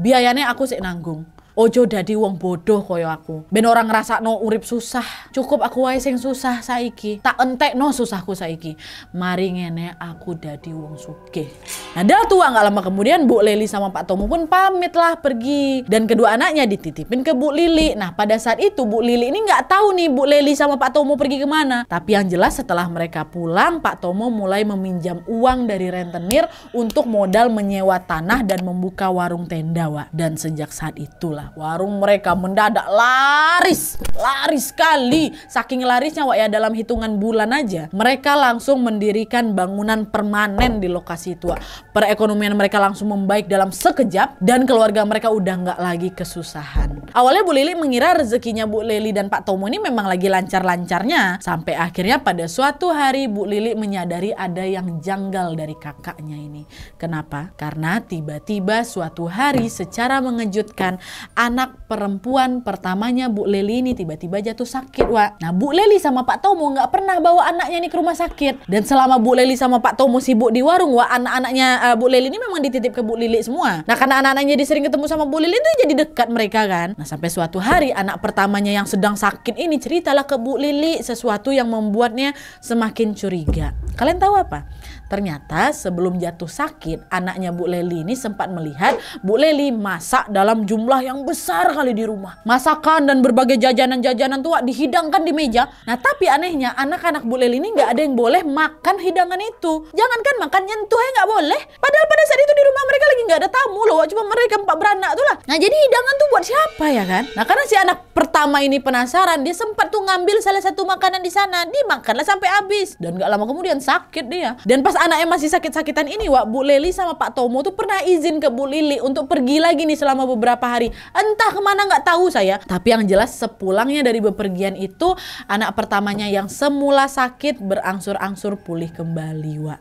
Speaker 1: biayanya aku sih nanggung Ojo dadi wong bodoh koyo aku. Ben orang ngerasa no urip susah. Cukup aku wae sing susah saiki. Tak entek no susahku saiki. Mari ngene aku dadi wong sugih. Nadal tua nggak lama kemudian Bu Lili sama Pak Tomo pun pamitlah pergi dan kedua anaknya dititipin ke Bu Lili. Nah pada saat itu Bu Lili ini nggak tahu nih Bu Lili sama Pak Tomo pergi kemana. Tapi yang jelas setelah mereka pulang Pak Tomo mulai meminjam uang dari rentenir untuk modal menyewa tanah dan membuka warung tenda wa. Dan sejak saat itulah warung mereka mendadak laris, laris sekali. Saking larisnya Wak ya dalam hitungan bulan aja mereka langsung mendirikan bangunan permanen di lokasi itu. Wak. Perekonomian mereka langsung membaik dalam sekejap dan keluarga mereka udah nggak lagi kesusahan. Awalnya Bu Lili mengira rezekinya Bu Lili dan Pak Tomo ini memang lagi lancar-lancarnya sampai akhirnya pada suatu hari Bu Lili menyadari ada yang janggal dari kakaknya ini. Kenapa? Karena tiba-tiba suatu hari secara mengejutkan anak perempuan pertamanya Bu Leli ini tiba-tiba jatuh sakit, wa. Nah, Bu Leli sama Pak Tomo nggak pernah bawa anaknya ini ke rumah sakit. Dan selama Bu Leli sama Pak Tomo sibuk di warung, wa anak-anaknya uh, Bu Leli ini memang dititip ke Bu Lili semua. Nah, karena anak-anaknya jadi sering ketemu sama Bu Lili itu jadi dekat mereka kan. Nah, sampai suatu hari anak pertamanya yang sedang sakit ini ceritalah ke Bu Lili sesuatu yang membuatnya semakin curiga. Kalian tahu apa? Ternyata sebelum jatuh sakit, anaknya Bu Leli ini sempat melihat Bu Leli masak dalam jumlah yang besar kali di rumah. Masakan dan berbagai jajanan-jajanan tua dihidangkan di meja. Nah tapi anehnya anak-anak Bu Leli ini nggak ada yang boleh makan hidangan itu. Jangankan makan nyentuh ya nggak boleh. Padahal pada saat itu di rumah mereka lagi nggak ada tamu loh. Cuma mereka empat beranak tuh lah. Nah jadi hidangan tuh buat siapa ya kan? Nah karena si anak pertama ini penasaran, dia sempat tuh ngambil salah satu makanan di sana. Dimakanlah sampai habis. Dan nggak lama kemudian sakit dia. Dan pas anaknya masih sakit-sakitan ini, Wak, Bu Leli sama Pak Tomo tuh pernah izin ke Bu Lili untuk pergi lagi nih selama beberapa hari. Entah kemana nggak tahu saya. Tapi yang jelas sepulangnya dari bepergian itu, anak pertamanya yang semula sakit berangsur-angsur pulih kembali, Wak.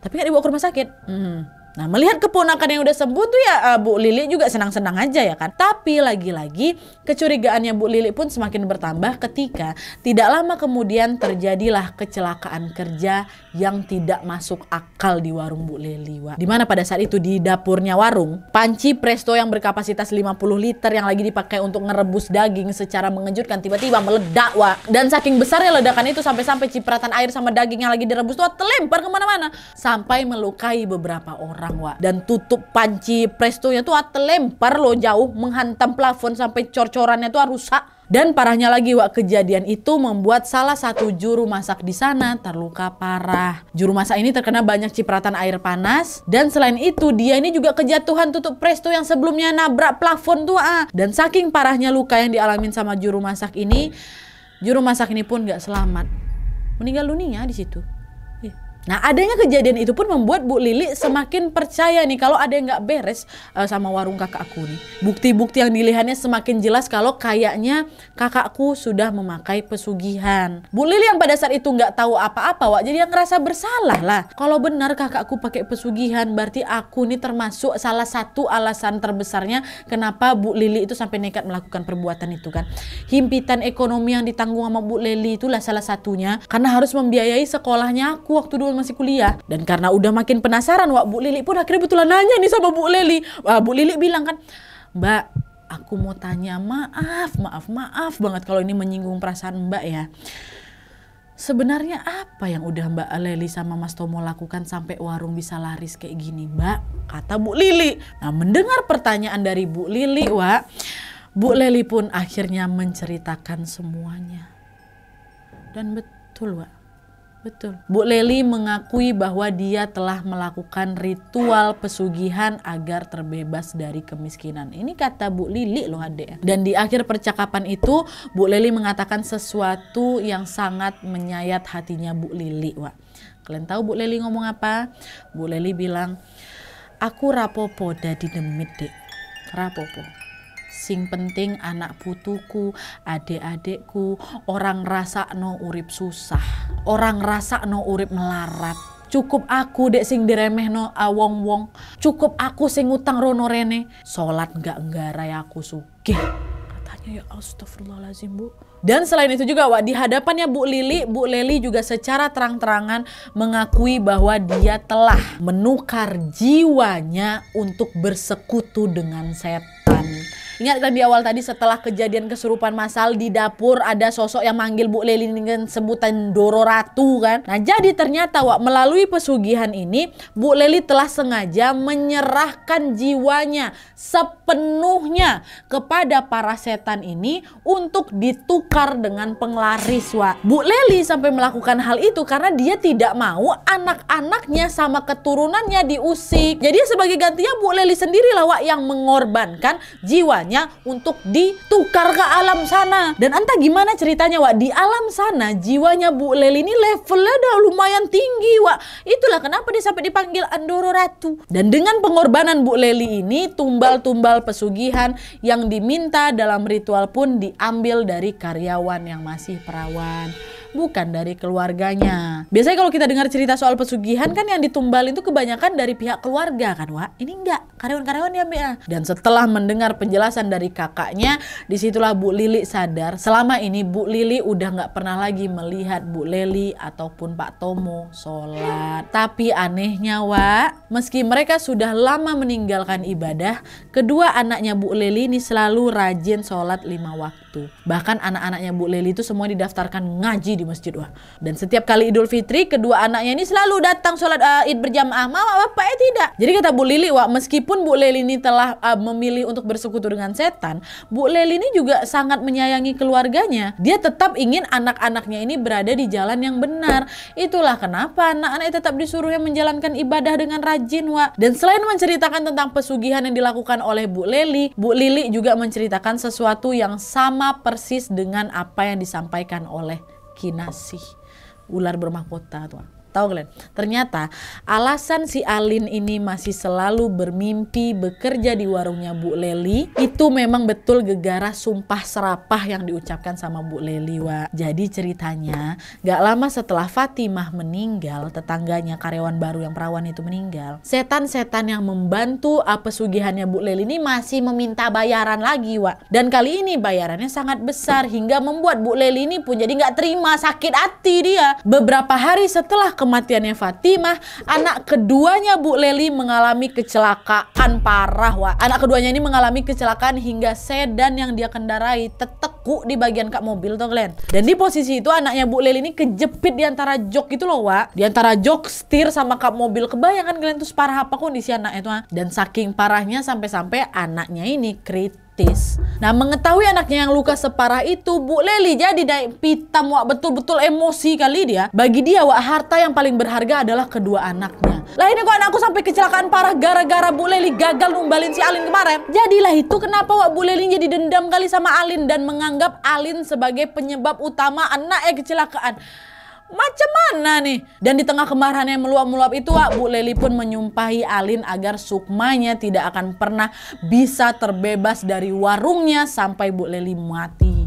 Speaker 1: Tapi nggak dibawa ke rumah sakit. Hmm. Nah, melihat keponakan yang udah sembuh tuh ya uh, Bu Lili juga senang-senang aja ya kan. Tapi lagi-lagi kecurigaannya Bu Lili pun semakin bertambah ketika tidak lama kemudian terjadilah kecelakaan kerja yang tidak masuk akal di warung Bu Lili. Di Dimana pada saat itu di dapurnya warung, panci presto yang berkapasitas 50 liter yang lagi dipakai untuk ngerebus daging secara mengejutkan tiba-tiba meledak, wa. Dan saking besarnya ledakan itu sampai-sampai cipratan air sama daging yang lagi direbus tuh terlempar kemana-mana sampai melukai beberapa orang orang wa dan tutup panci prestonya tuh terlempar lo jauh menghantam plafon sampai cor-corannya tuh rusak dan parahnya lagi, Wak, kejadian itu membuat salah satu juru masak di sana terluka parah. Juru masak ini terkena banyak cipratan air panas. Dan selain itu, dia ini juga kejatuhan tutup presto yang sebelumnya nabrak plafon tuh, ah. Dan saking parahnya luka yang dialamin sama juru masak ini, juru masak ini pun gak selamat. Meninggal dunia di situ. Nah, adanya kejadian itu pun membuat Bu Lili semakin percaya nih kalau ada yang nggak beres uh, sama warung kakak aku nih. Bukti-bukti yang dilihatnya semakin jelas kalau kayaknya kakakku sudah memakai pesugihan. Bu Lili yang pada saat itu nggak tahu apa-apa, Wak, jadi yang ngerasa bersalah lah. Kalau benar kakakku pakai pesugihan, berarti aku nih termasuk salah satu alasan terbesarnya kenapa Bu Lili itu sampai nekat melakukan perbuatan itu kan. Himpitan ekonomi yang ditanggung sama Bu Lili itulah salah satunya karena harus membiayai sekolahnya aku waktu dulu masih kuliah. Dan karena udah makin penasaran, Wak Bu Lili pun akhirnya betulan nanya nih sama Bu Lili. Wah, Bu Lili bilang kan, Mbak, aku mau tanya maaf, maaf, maaf banget kalau ini menyinggung perasaan Mbak ya. Sebenarnya apa yang udah Mbak Lili sama Mas Tomo lakukan sampai warung bisa laris kayak gini, Mbak? Kata Bu Lili. Nah, mendengar pertanyaan dari Bu Lili, Wak, Bu Lili pun akhirnya menceritakan semuanya. Dan betul, Wak. Betul. Bu Leli mengakui bahwa dia telah melakukan ritual pesugihan agar terbebas dari kemiskinan. Ini kata Bu Lili loh Ade. Dan di akhir percakapan itu, Bu Leli mengatakan sesuatu yang sangat menyayat hatinya Bu Lili. Wak. Kalian tahu Bu Leli ngomong apa? Bu Leli bilang, aku rapopo dari demit dek. Rapopo sing penting anak putuku adik-adikku orang rasa no urip susah orang rasa no urip melarat cukup aku dek sing diremeh no awong ah, wong cukup aku sing utang rono rene salat nggak nggarai aku suke. katanya ya astagfirullahalazim bu dan selain itu juga Wak, di hadapannya Bu Lili, Bu Leli juga secara terang-terangan mengakui bahwa dia telah menukar jiwanya untuk bersekutu dengan setan Ingat kan di awal tadi setelah kejadian kesurupan masal di dapur ada sosok yang manggil Bu Leli dengan sebutan Doro Ratu kan. Nah jadi ternyata Wak melalui pesugihan ini Bu Leli telah sengaja menyerahkan jiwanya sepenuhnya kepada para setan ini untuk ditukar dengan penglaris Wak. Bu Leli sampai melakukan hal itu karena dia tidak mau anak-anaknya sama keturunannya diusik. Jadi sebagai gantinya Bu Leli sendirilah Wak yang mengorbankan jiwa untuk ditukar ke alam sana. Dan entah gimana ceritanya, Wak. Di alam sana, jiwanya Bu Leli ini levelnya udah lumayan tinggi, Wak. Itulah kenapa dia sampai dipanggil Andoro Ratu. Dan dengan pengorbanan Bu Leli ini, tumbal-tumbal pesugihan yang diminta dalam ritual pun diambil dari karyawan yang masih perawan bukan dari keluarganya. Biasanya kalau kita dengar cerita soal pesugihan kan yang ditumbalin itu kebanyakan dari pihak keluarga kan, Wak? Ini enggak, karyawan-karyawan ya, Mbak. Ya. Dan setelah mendengar penjelasan dari kakaknya, disitulah Bu Lili sadar selama ini Bu Lili udah nggak pernah lagi melihat Bu Leli ataupun Pak Tomo sholat. Tapi anehnya, Wak, meski mereka sudah lama meninggalkan ibadah, kedua anaknya Bu Leli ini selalu rajin sholat lima waktu. Bahkan anak-anaknya Bu Leli itu semua didaftarkan ngaji di di masjid wah. Dan setiap kali Idul Fitri kedua anaknya ini selalu datang sholat uh, id berjamaah. Mama bapaknya eh, tidak. Jadi kata Bu Lili wah meskipun Bu Lili ini telah uh, memilih untuk bersekutu dengan setan, Bu Lili ini juga sangat menyayangi keluarganya. Dia tetap ingin anak-anaknya ini berada di jalan yang benar. Itulah kenapa anak-anak tetap disuruhnya menjalankan ibadah dengan rajin wah. Dan selain menceritakan tentang pesugihan yang dilakukan oleh Bu Lili, Bu Lili juga menceritakan sesuatu yang sama persis dengan apa yang disampaikan oleh kinasih ular bermahkota tuan Tahu kalian? Ternyata alasan si Alin ini masih selalu bermimpi bekerja di warungnya Bu Leli itu memang betul gegara sumpah serapah yang diucapkan sama Bu Leli, wa. Jadi ceritanya, gak lama setelah Fatimah meninggal, tetangganya karyawan baru yang perawan itu meninggal, setan-setan yang membantu apa sugihannya Bu Leli ini masih meminta bayaran lagi, wa. Dan kali ini bayarannya sangat besar hingga membuat Bu Leli ini pun jadi nggak terima sakit hati dia. Beberapa hari setelah ke kematiannya Fatimah, anak keduanya Bu Leli mengalami kecelakaan parah, Wah, Anak keduanya ini mengalami kecelakaan hingga sedan yang dia kendarai tertekuk di bagian kap mobil tuh kalian. Dan di posisi itu anaknya Bu Leli ini kejepit di antara jok itu loh, Wak. Di antara jok setir sama kap mobil. Kebayangan kalian tuh separah apa kondisi anaknya itu? Dan saking parahnya sampai-sampai anaknya ini kritis Nah, mengetahui anaknya yang luka separah itu, Bu Leli jadi naik pitam wak betul-betul emosi kali dia. Bagi dia wak harta yang paling berharga adalah kedua anaknya. Lah ini kok anakku sampai kecelakaan parah gara-gara Bu Leli gagal numbalin si Alin kemarin. Jadilah itu kenapa wak Bu Leli jadi dendam kali sama Alin dan menganggap Alin sebagai penyebab utama anaknya eh, kecelakaan. Macam mana nih? Dan di tengah kemarahan yang meluap-meluap itu, Wak, Bu Leli pun menyumpahi Alin agar sukmanya tidak akan pernah bisa terbebas dari warungnya sampai Bu Leli mati.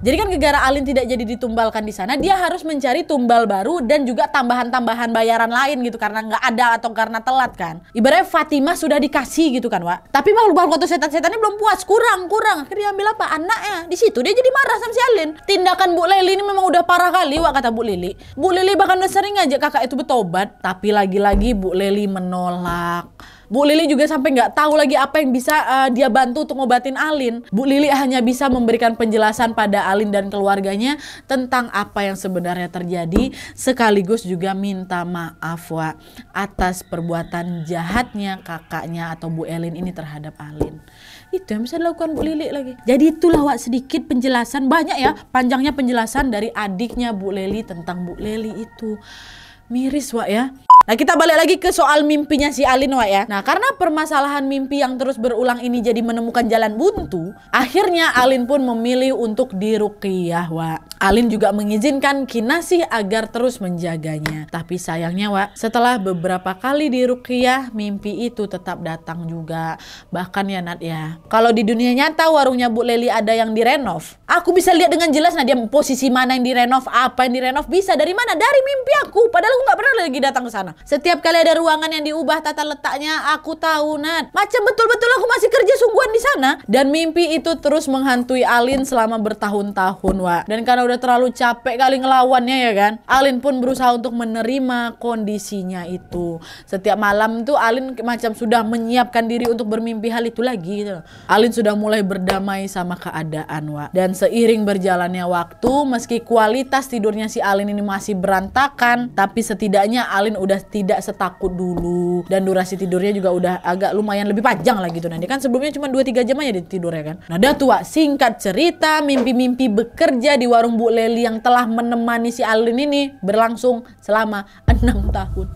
Speaker 1: Jadi kan gara Alin tidak jadi ditumbalkan di sana, dia harus mencari tumbal baru dan juga tambahan-tambahan bayaran lain gitu karena nggak ada atau karena telat kan. Ibaratnya Fatimah sudah dikasih gitu kan, Wak. Tapi makhluk-makhluk setan-setannya belum puas, kurang, kurang. Akhirnya ambil apa? Anaknya. Di situ dia jadi marah sama si Alin. Tindakan Bu Lili ini memang udah parah kali, Wak kata Bu Lili. Bu Lili bahkan udah sering ngajak kakak itu bertobat, tapi lagi-lagi Bu Lili menolak. Bu Lili juga sampai nggak tahu lagi apa yang bisa uh, dia bantu untuk ngobatin Alin. Bu Lili hanya bisa memberikan penjelasan pada Alin dan keluarganya tentang apa yang sebenarnya terjadi, sekaligus juga minta maaf wa atas perbuatan jahatnya kakaknya atau Bu Elin ini terhadap Alin. Itu yang bisa dilakukan Bu Lili lagi. Jadi itulah Wak sedikit penjelasan banyak ya, panjangnya penjelasan dari adiknya Bu Lili tentang Bu Lili itu. Miris Wak ya. Nah kita balik lagi ke soal mimpinya si Alin Wak ya. Nah karena permasalahan mimpi yang terus berulang ini jadi menemukan jalan buntu, akhirnya Alin pun memilih untuk dirukiah Wak. Alin juga mengizinkan Kinasih agar terus menjaganya. Tapi sayangnya Wak, setelah beberapa kali dirukiah mimpi itu tetap datang juga. Bahkan ya Nat ya, kalau di dunia nyata warungnya Bu Leli ada yang direnov, aku bisa lihat dengan jelas nah dia posisi mana yang direnov, apa yang direnov, bisa dari mana? Dari mimpi aku, padahal aku gak pernah lagi datang ke sana sana. Setiap kali ada ruangan yang diubah tata letaknya, aku tahu Nat. Macam betul-betul aku masih kerja sungguhan di sana. Dan mimpi itu terus menghantui Alin selama bertahun-tahun, Wak. Dan karena udah terlalu capek kali ngelawannya ya kan, Alin pun berusaha untuk menerima kondisinya itu. Setiap malam tuh Alin macam sudah menyiapkan diri untuk bermimpi hal itu lagi gitu. Alin sudah mulai berdamai sama keadaan, Wak. Dan seiring berjalannya waktu, meski kualitas tidurnya si Alin ini masih berantakan, tapi setidaknya Alin udah tidak setakut dulu dan durasi tidurnya juga udah agak lumayan lebih panjang lagi gitu nanti kan sebelumnya cuma 2-3 jam aja ya kan nah dah tua singkat cerita mimpi-mimpi bekerja di warung Bu Leli yang telah menemani si Alin ini berlangsung selama 6 tahun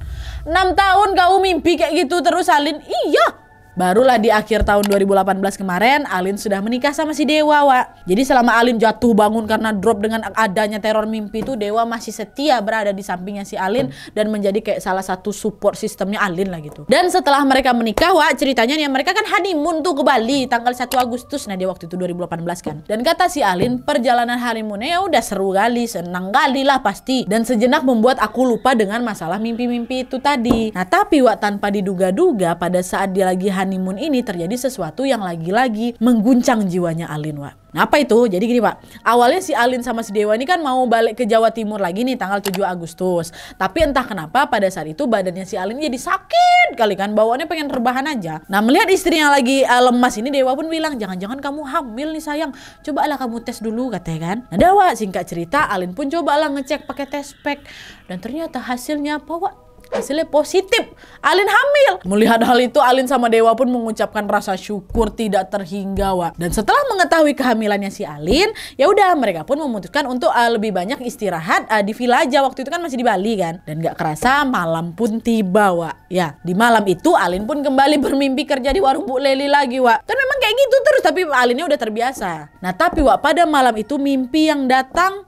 Speaker 1: 6 tahun kau mimpi kayak gitu terus Alin iya Barulah di akhir tahun 2018 kemarin, Alin sudah menikah sama si Dewa, Wa. Jadi selama Alin jatuh bangun karena drop dengan adanya teror mimpi itu, Dewa masih setia berada di sampingnya si Alin dan menjadi kayak salah satu support sistemnya Alin lah gitu. Dan setelah mereka menikah, Wa, ceritanya nih mereka kan honeymoon tuh ke Bali tanggal 1 Agustus nah dia waktu itu 2018 kan. Dan kata si Alin, perjalanan honeymoonnya ya udah seru kali, senang kali lah pasti. Dan sejenak membuat aku lupa dengan masalah mimpi-mimpi itu tadi. Nah, tapi Wa tanpa diduga-duga pada saat dia lagi honeymoon honeymoon ini terjadi sesuatu yang lagi-lagi mengguncang jiwanya Alin, Wak. Nah, apa itu? Jadi gini, Pak. Awalnya si Alin sama si Dewa ini kan mau balik ke Jawa Timur lagi nih tanggal 7 Agustus. Tapi entah kenapa pada saat itu badannya si Alin jadi sakit kali kan. Bawaannya pengen rebahan aja. Nah, melihat istrinya lagi uh, lemas ini Dewa pun bilang, "Jangan-jangan kamu hamil nih, sayang. Cobalah kamu tes dulu," katanya kan. Nah, Dewa singkat cerita, Alin pun cobalah ngecek pakai tes pack dan ternyata hasilnya apa, Wak? hasilnya positif. Alin hamil. Melihat hal itu, Alin sama Dewa pun mengucapkan rasa syukur tidak terhingga, Wak. Dan setelah mengetahui kehamilannya si Alin, ya udah mereka pun memutuskan untuk uh, lebih banyak istirahat uh, di villa aja. Waktu itu kan masih di Bali kan. Dan gak kerasa malam pun tiba, Wak. Ya, di malam itu Alin pun kembali bermimpi kerja di warung Bu Leli lagi, Wak. Kan memang kayak gitu terus, tapi Alinnya udah terbiasa. Nah, tapi Wak, pada malam itu mimpi yang datang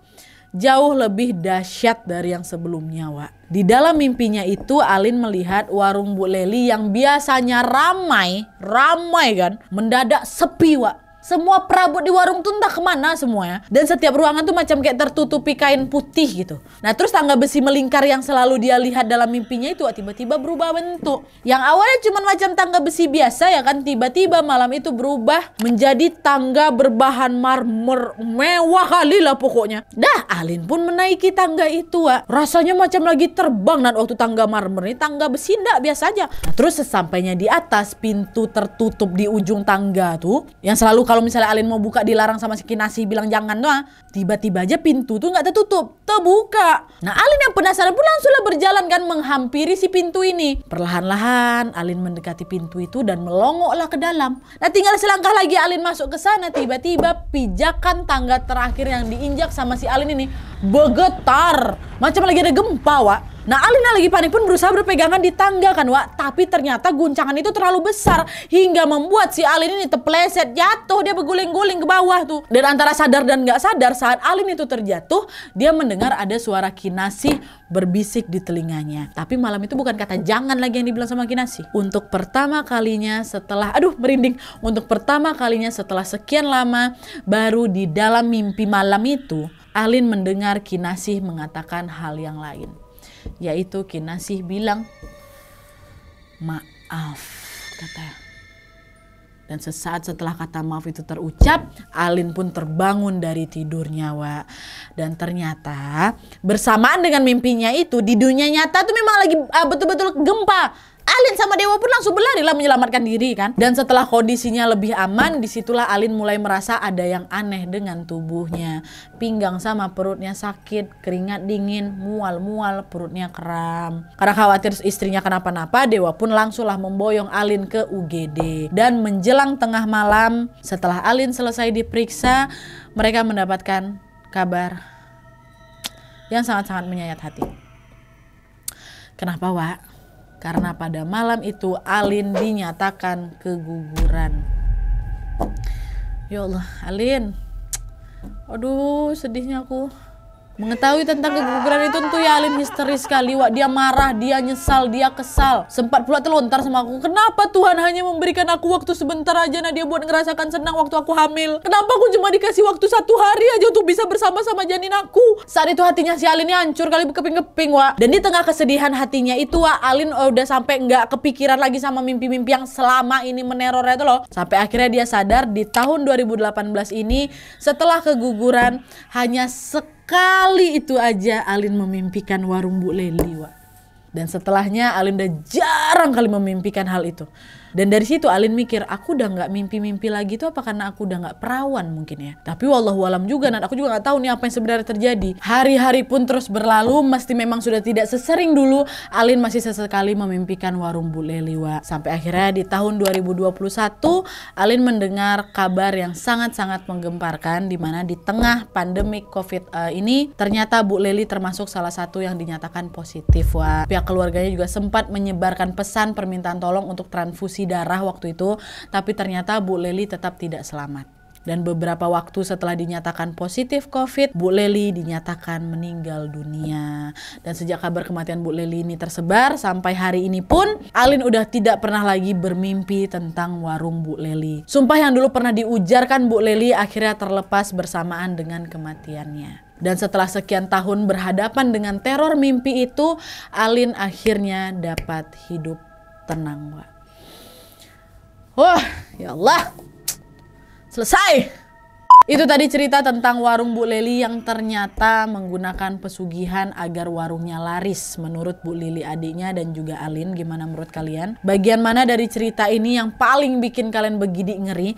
Speaker 1: jauh lebih dahsyat dari yang sebelumnya, Wak. Di dalam mimpinya itu Alin melihat warung Bu Leli yang biasanya ramai, ramai kan, mendadak sepi, Wak. Semua perabot di warung tuh entah kemana semuanya. Dan setiap ruangan tuh macam kayak tertutupi kain putih gitu. Nah terus tangga besi melingkar yang selalu dia lihat dalam mimpinya itu tiba-tiba berubah bentuk. Yang awalnya cuma macam tangga besi biasa ya kan. Tiba-tiba malam itu berubah menjadi tangga berbahan marmer mewah kali lah pokoknya. Dah Alin pun menaiki tangga itu Wak. Rasanya macam lagi terbang dan waktu tangga marmer ini tangga besi ndak biasa aja. Nah, terus sesampainya di atas pintu tertutup di ujung tangga tuh. Yang selalu kalau kalau misalnya Alin mau buka dilarang sama si Kinasi bilang jangan doang tiba-tiba aja pintu tuh nggak tertutup terbuka nah Alin yang penasaran pun langsunglah berjalan kan menghampiri si pintu ini perlahan-lahan Alin mendekati pintu itu dan melongoklah ke dalam nah tinggal selangkah lagi Alin masuk ke sana tiba-tiba pijakan tangga terakhir yang diinjak sama si Alin ini bergetar macam lagi ada gempa wak Nah Alina lagi panik pun berusaha berpegangan di tangga kan Wak. Tapi ternyata guncangan itu terlalu besar hingga membuat si Alin ini terpleset jatuh. Dia berguling-guling ke bawah tuh. Dan antara sadar dan gak sadar saat Alin itu terjatuh dia mendengar ada suara Kinasi berbisik di telinganya. Tapi malam itu bukan kata jangan lagi yang dibilang sama Kinasi. Untuk pertama kalinya setelah, aduh merinding. Untuk pertama kalinya setelah sekian lama baru di dalam mimpi malam itu Alin mendengar Kinasih mengatakan hal yang lain yaitu Kinasih bilang, maaf kata Dan sesaat setelah kata maaf itu terucap, Alin pun terbangun dari tidurnya, Wa. Dan ternyata bersamaan dengan mimpinya itu di dunia nyata tuh memang lagi ah, betul-betul uh, betul -betul gempa Alin sama Dewa pun langsung berlari lah menyelamatkan diri kan. Dan setelah kondisinya lebih aman, disitulah Alin mulai merasa ada yang aneh dengan tubuhnya. Pinggang sama perutnya sakit, keringat dingin, mual-mual, perutnya kram. Karena khawatir istrinya kenapa-napa, Dewa pun langsunglah memboyong Alin ke UGD. Dan menjelang tengah malam, setelah Alin selesai diperiksa, mereka mendapatkan kabar yang sangat-sangat menyayat hati. Kenapa, Wak? karena pada malam itu Alin dinyatakan keguguran. Ya Allah, Alin. Aduh, sedihnya aku. Mengetahui tentang keguguran itu tentu ya Alin histeris sekali. Wak dia marah, dia nyesal, dia kesal. Sempat pula terlontar sama aku. Kenapa Tuhan hanya memberikan aku waktu sebentar aja dia buat ngerasakan senang waktu aku hamil? Kenapa aku cuma dikasih waktu satu hari aja untuk bisa bersama sama janin aku? Saat itu hatinya si Alin hancur kali berkeping-keping Wak. Dan di tengah kesedihan hatinya itu Wak Alin eh, udah sampai nggak kepikiran lagi sama mimpi-mimpi yang selama ini menerornya itu loh. Sampai akhirnya dia sadar di tahun 2018 ini setelah keguguran hanya sekali kali itu aja Alin memimpikan warung Bu Leli, Wak. Dan setelahnya Alin udah jarang kali memimpikan hal itu. Dan dari situ Alin mikir, aku udah nggak mimpi-mimpi lagi itu apa karena aku udah nggak perawan mungkin ya. Tapi wallahu alam juga, dan aku juga nggak tahu nih apa yang sebenarnya terjadi. Hari-hari pun terus berlalu, mesti memang sudah tidak sesering dulu. Alin masih sesekali memimpikan warung Bu Leliwa. Sampai akhirnya di tahun 2021, Alin mendengar kabar yang sangat-sangat menggemparkan, di mana di tengah pandemi COVID uh, ini, ternyata Bu Leli termasuk salah satu yang dinyatakan positif. Wah, pihak keluarganya juga sempat menyebarkan pesan permintaan tolong untuk transfusi darah waktu itu, tapi ternyata Bu Leli tetap tidak selamat. Dan beberapa waktu setelah dinyatakan positif COVID, Bu Leli dinyatakan meninggal dunia. Dan sejak kabar kematian Bu Leli ini tersebar sampai hari ini pun, Alin udah tidak pernah lagi bermimpi tentang warung Bu Leli. Sumpah yang dulu pernah diujarkan Bu Leli akhirnya terlepas bersamaan dengan kematiannya. Dan setelah sekian tahun berhadapan dengan teror mimpi itu, Alin akhirnya dapat hidup tenang, Wak. Wah, ya Allah. Selesai. Itu tadi cerita tentang warung Bu Lili yang ternyata menggunakan pesugihan agar warungnya laris menurut Bu Lili adiknya dan juga Alin. Gimana menurut kalian? Bagian mana dari cerita ini yang paling bikin kalian begini ngeri?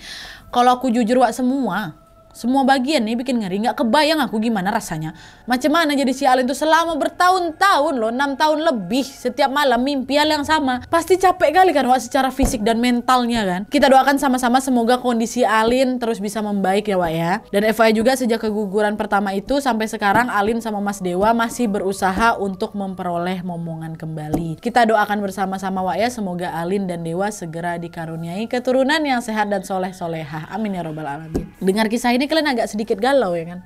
Speaker 1: Kalau aku jujur wak semua, semua bagian nih bikin ngeri, nggak kebayang aku gimana rasanya. Macam mana jadi si Alin tuh selama bertahun-tahun loh, enam tahun lebih setiap malam mimpi hal yang sama. Pasti capek kali kan Wak secara fisik dan mentalnya kan. Kita doakan sama-sama semoga kondisi Alin terus bisa membaik ya Wak ya. Dan FYI juga sejak keguguran pertama itu sampai sekarang Alin sama Mas Dewa masih berusaha untuk memperoleh momongan kembali. Kita doakan bersama-sama Wak ya semoga Alin dan Dewa segera dikaruniai keturunan yang sehat dan soleh-solehah. Amin ya robbal alamin. Dengar kisah ini kalian agak sedikit galau ya kan?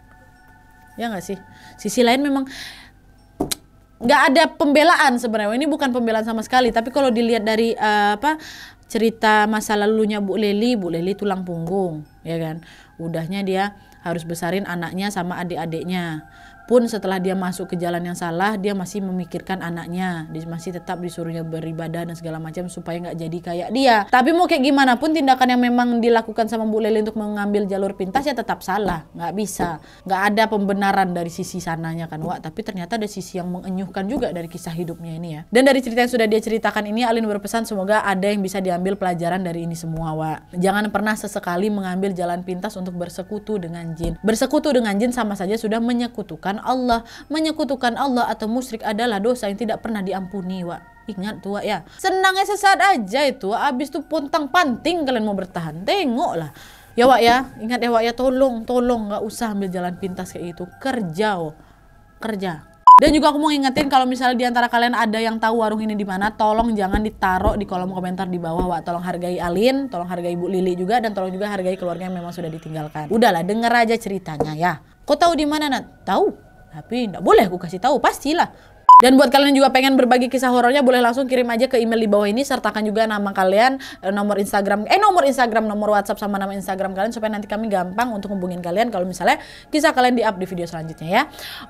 Speaker 1: Ya nggak sih? Sisi lain memang nggak ada pembelaan sebenarnya. Ini bukan pembelaan sama sekali. Tapi kalau dilihat dari uh, apa cerita masa lalunya Bu Leli, Bu Leli tulang punggung, ya kan? Udahnya dia harus besarin anaknya sama adik-adiknya pun setelah dia masuk ke jalan yang salah dia masih memikirkan anaknya dia masih tetap disuruhnya beribadah dan segala macam supaya nggak jadi kayak dia tapi mau kayak gimana pun tindakan yang memang dilakukan sama Bu Leli untuk mengambil jalur pintas ya tetap salah nggak bisa nggak ada pembenaran dari sisi sananya kan Wak tapi ternyata ada sisi yang mengenyuhkan juga dari kisah hidupnya ini ya dan dari cerita yang sudah dia ceritakan ini Alin berpesan semoga ada yang bisa diambil pelajaran dari ini semua Wak jangan pernah sesekali mengambil jalan pintas untuk bersekutu dengan jin bersekutu dengan jin sama saja sudah menyekutukan menyekutukan Allah, menyekutukan Allah atau musyrik adalah dosa yang tidak pernah diampuni, Wak. Ingat tua ya. Senangnya sesaat aja itu, abis itu pontang panting kalian mau bertahan. Tengoklah. Ya Wak ya, ingat ya Wak ya, tolong, tolong nggak usah ambil jalan pintas kayak itu. Kerja, oh. kerja. Dan juga aku mau ngingetin kalau misalnya di antara kalian ada yang tahu warung ini di mana, tolong jangan ditaruh di kolom komentar di bawah, Wak. Tolong hargai Alin, tolong hargai Bu Lili juga dan tolong juga hargai keluarga yang memang sudah ditinggalkan. Udahlah, denger aja ceritanya ya. Kau tahu di mana Nat? Tahu. Tapi tidak boleh aku kasih tahu, pastilah. Dan buat kalian juga pengen berbagi kisah horornya boleh langsung kirim aja ke email di bawah ini sertakan juga nama kalian, eh, nomor Instagram, eh nomor Instagram, nomor WhatsApp sama nama Instagram kalian supaya nanti kami gampang untuk hubungin kalian kalau misalnya kisah kalian di-up di video selanjutnya ya.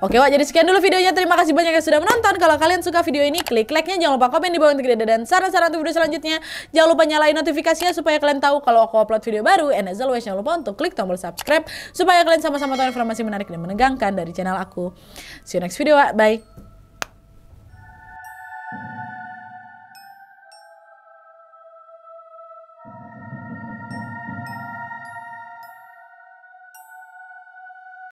Speaker 1: Oke, Wak, jadi sekian dulu videonya. Terima kasih banyak yang sudah menonton. Kalau kalian suka video ini, klik like-nya, jangan lupa komen di bawah untuk dan saran-saran untuk video selanjutnya. Jangan lupa nyalain notifikasinya supaya kalian tahu kalau aku upload video baru. And as always, jangan lupa untuk klik tombol subscribe supaya kalian sama-sama tahu informasi menarik dan menegangkan dari channel aku. See you next video, Wak. Bye.